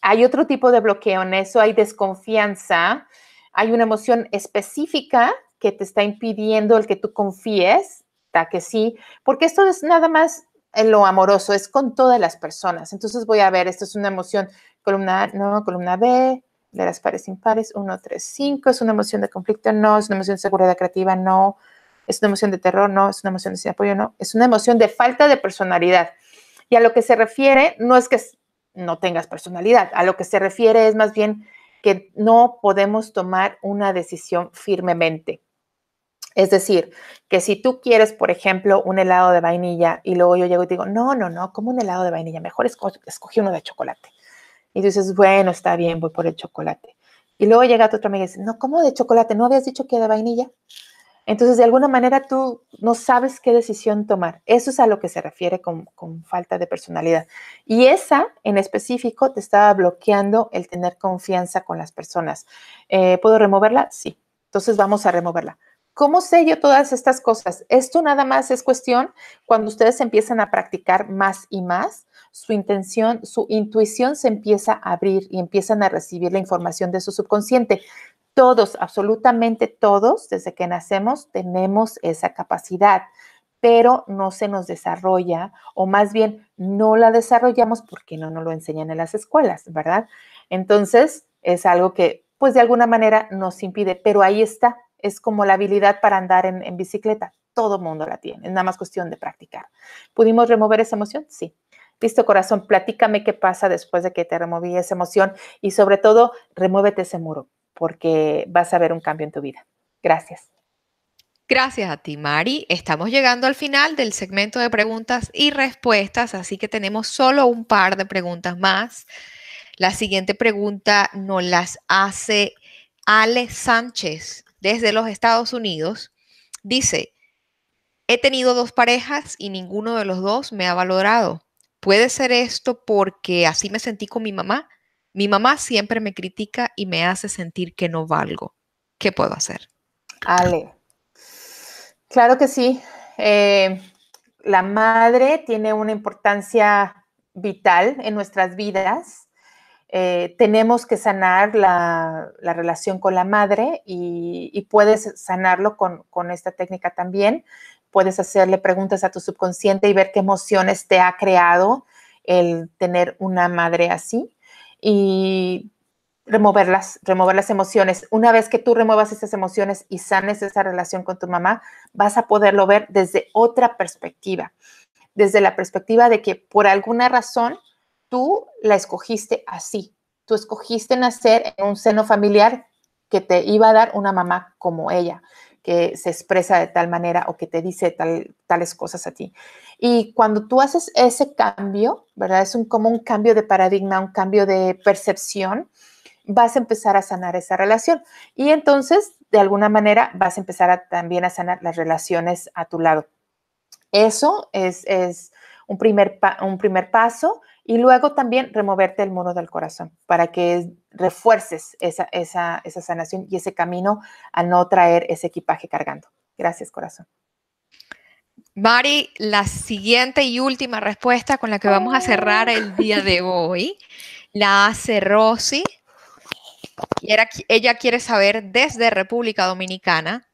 hay otro tipo de bloqueo en eso, hay desconfianza, hay una emoción específica que te está impidiendo el que tú confíes, ta que sí, porque esto es nada más en lo amoroso, es con todas las personas. Entonces voy a ver, esto es una emoción columna, no, columna B, de las pares impares, 1, 3, 5. ¿Es una emoción de conflicto? No. ¿Es una emoción de seguridad creativa? No. ¿Es una emoción de terror? No. ¿Es una emoción de sin apoyo? No. Es una emoción de falta de personalidad. Y a lo que se refiere no es que no tengas personalidad, a lo que se refiere es más bien que no podemos tomar una decisión firmemente. Es decir, que si tú quieres, por ejemplo, un helado de vainilla y luego yo llego y digo, no, no, no, como un helado de vainilla, mejor escogí uno de chocolate. Y dices, bueno, está bien, voy por el chocolate. Y luego llega tu otra amiga y dice, no, ¿cómo de chocolate? ¿No habías dicho que de vainilla? Entonces, de alguna manera tú no sabes qué decisión tomar. Eso es a lo que se refiere con, falta de personalidad. Y esa, en específico, te estaba bloqueando el tener confianza con las personas. Eh, ¿Puedo removerla? Sí. Entonces vamos a removerla. ¿Cómo sé yo todas estas cosas? Esto nada más es cuestión cuando ustedes empiezan a practicar más y más su intención, su intuición se empieza a abrir y empiezan a recibir la información de su subconsciente. Todos, absolutamente todos, desde que nacemos, tenemos esa capacidad pero no se nos desarrolla o más bien no la desarrollamos porque no nos lo enseñan en las escuelas, ¿verdad? Entonces es algo que pues de alguna manera nos impide, pero ahí está, es como la habilidad para andar en, bicicleta, todo mundo la tiene, es nada más cuestión de practicar. ¿Pudimos remover esa emoción? Sí, Listo, corazón, platícame qué pasa después de que te removí esa emoción y sobre todo, remuévete ese muro porque vas a ver un cambio en tu vida. Gracias. Gracias a ti, Mari. Estamos llegando al final del segmento de preguntas y respuestas, así que tenemos solo un par de preguntas más. La siguiente pregunta nos las hace Ale Sánchez desde los Estados Unidos. Dice, he tenido dos parejas y ninguno de los dos me ha valorado puede ser esto porque así me sentí con mi mamá. Mi mamá siempre me critica y me hace sentir que no valgo. ¿Qué puedo hacer? Ale. Claro que sí. Eh, la madre tiene una importancia vital en nuestras vidas. Eh, tenemos que sanar la, relación con la madre y, puedes sanarlo con, con, esta técnica también puedes hacerle preguntas a tu subconsciente y ver qué emociones te ha creado el tener una madre así y removerlas, remover las emociones. Una vez que tú remuevas esas emociones y sanes esa relación con tu mamá, vas a poderlo ver desde otra perspectiva, desde la perspectiva de que por alguna razón tú la escogiste así, tú escogiste nacer en un seno familiar que te iba a dar una mamá como ella se expresa de tal manera o que te dice tal, tales cosas a ti. Y cuando tú haces ese cambio, ¿verdad? Es un, como un cambio de paradigma, un cambio de percepción, vas a empezar a sanar esa relación. Y entonces, de alguna manera, vas a empezar a, también a sanar las relaciones a tu lado. Eso es, es un, primer un primer paso y luego también removerte el muro del corazón para que refuerces esa, sanación y ese camino a no traer ese equipaje cargando. Gracias, corazón. Mari, la siguiente y última respuesta con la que vamos a cerrar el día de hoy la hace Rosy. ella quiere saber desde República Dominicana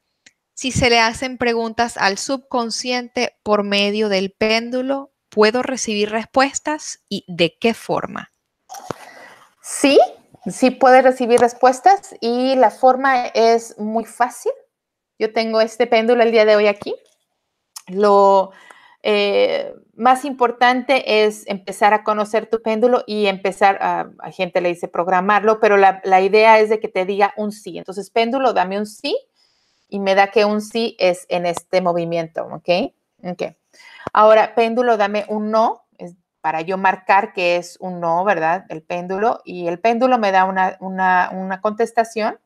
si se le hacen preguntas al subconsciente por medio del péndulo ¿Puedo recibir respuestas y de qué forma? Sí, sí puede recibir respuestas y la forma es muy fácil. Yo tengo este péndulo el día de hoy aquí. Lo eh, más importante es empezar a conocer tu péndulo y empezar, a, ah, a gente le dice programarlo, pero la, la, idea es de que te diga un sí. Entonces, péndulo, dame un sí y me da que un sí es en este movimiento, ¿ok? Ok. Ahora, péndulo, dame un no, para yo marcar que es un no, ¿verdad? El péndulo, y el péndulo me da una, contestación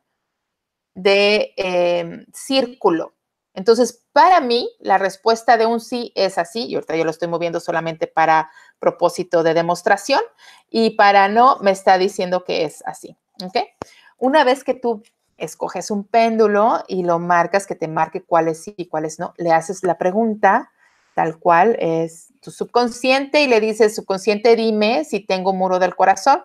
de em, círculo. Entonces, para mí, la respuesta de un sí es así, y ahorita yo lo estoy moviendo solamente para propósito de demostración, y para no me está diciendo que es así, ¿ok? Una vez que tú escoges un péndulo y lo marcas, que te marque cuál es sí y cuál es no, le haces la pregunta, tal cual, es tu subconsciente y le dices, subconsciente, dime si tengo muro del corazón.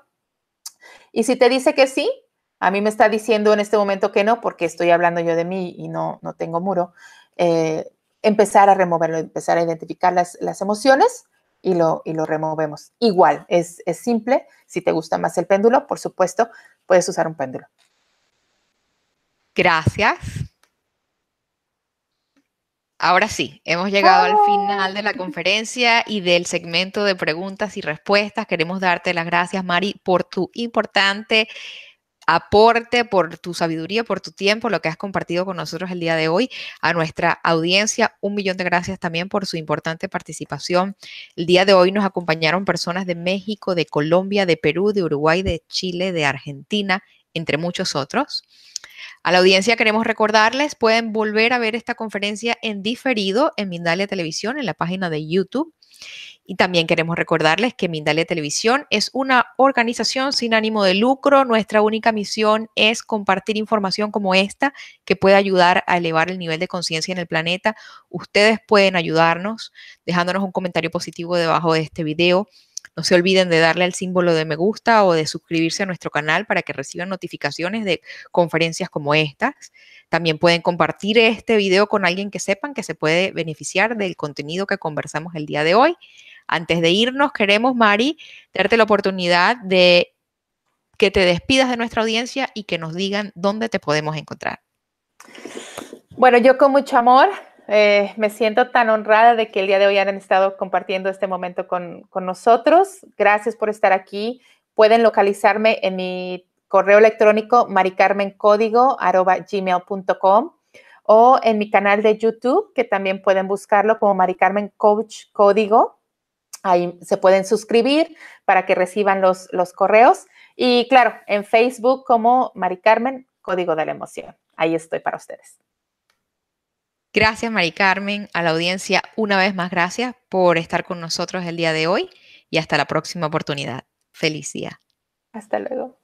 Y si te dice que sí, a mí me está diciendo en este momento que no, porque estoy hablando yo de mí y no, no tengo muro, eh, empezar a removerlo, empezar a identificar las, las emociones y lo, y lo removemos. Igual, es, es simple. Si te gusta más el péndulo, por supuesto, puedes usar un péndulo. Gracias. Ahora sí, hemos llegado al final de la conferencia y del segmento de preguntas y respuestas. Queremos darte las gracias, Mari, por tu importante aporte, por tu sabiduría, por tu tiempo, lo que has compartido con nosotros el día de hoy. A nuestra audiencia, un millón de gracias también por su importante participación. El día de hoy nos acompañaron personas de México, de Colombia, de Perú, de Uruguay, de Chile, de Argentina, entre muchos otros. A la audiencia queremos recordarles, pueden volver a ver esta conferencia en diferido en Mindalia Televisión, en la página de YouTube. Y también queremos recordarles que Mindalia Televisión es una organización sin ánimo de lucro. Nuestra única misión es compartir información como esta que puede ayudar a elevar el nivel de conciencia en el planeta. Ustedes pueden ayudarnos dejándonos un comentario positivo debajo de este video no se olviden de darle al símbolo de me gusta o de suscribirse a nuestro canal para que reciban notificaciones de conferencias como estas. También pueden compartir este video con alguien que sepan que se puede beneficiar del contenido que conversamos el día de hoy. Antes de irnos, queremos, Mari, darte la oportunidad de que te despidas de nuestra audiencia y que nos digan dónde te podemos encontrar. Bueno, yo con mucho amor eh, me siento tan honrada de que el día de hoy hayan estado compartiendo este momento con, nosotros. Gracias por estar aquí. Pueden localizarme en mi correo electrónico maricarmencódigo.com o en mi canal de YouTube, que también pueden buscarlo como Maricarmen Coach Código. Ahí se pueden suscribir para que reciban los, los correos. Y claro, en Facebook como Maricarmen Código de la Emoción. Ahí estoy para ustedes. Gracias, Mari Carmen, a la audiencia, una vez más gracias por estar con nosotros el día de hoy y hasta la próxima oportunidad. Feliz día. Hasta luego.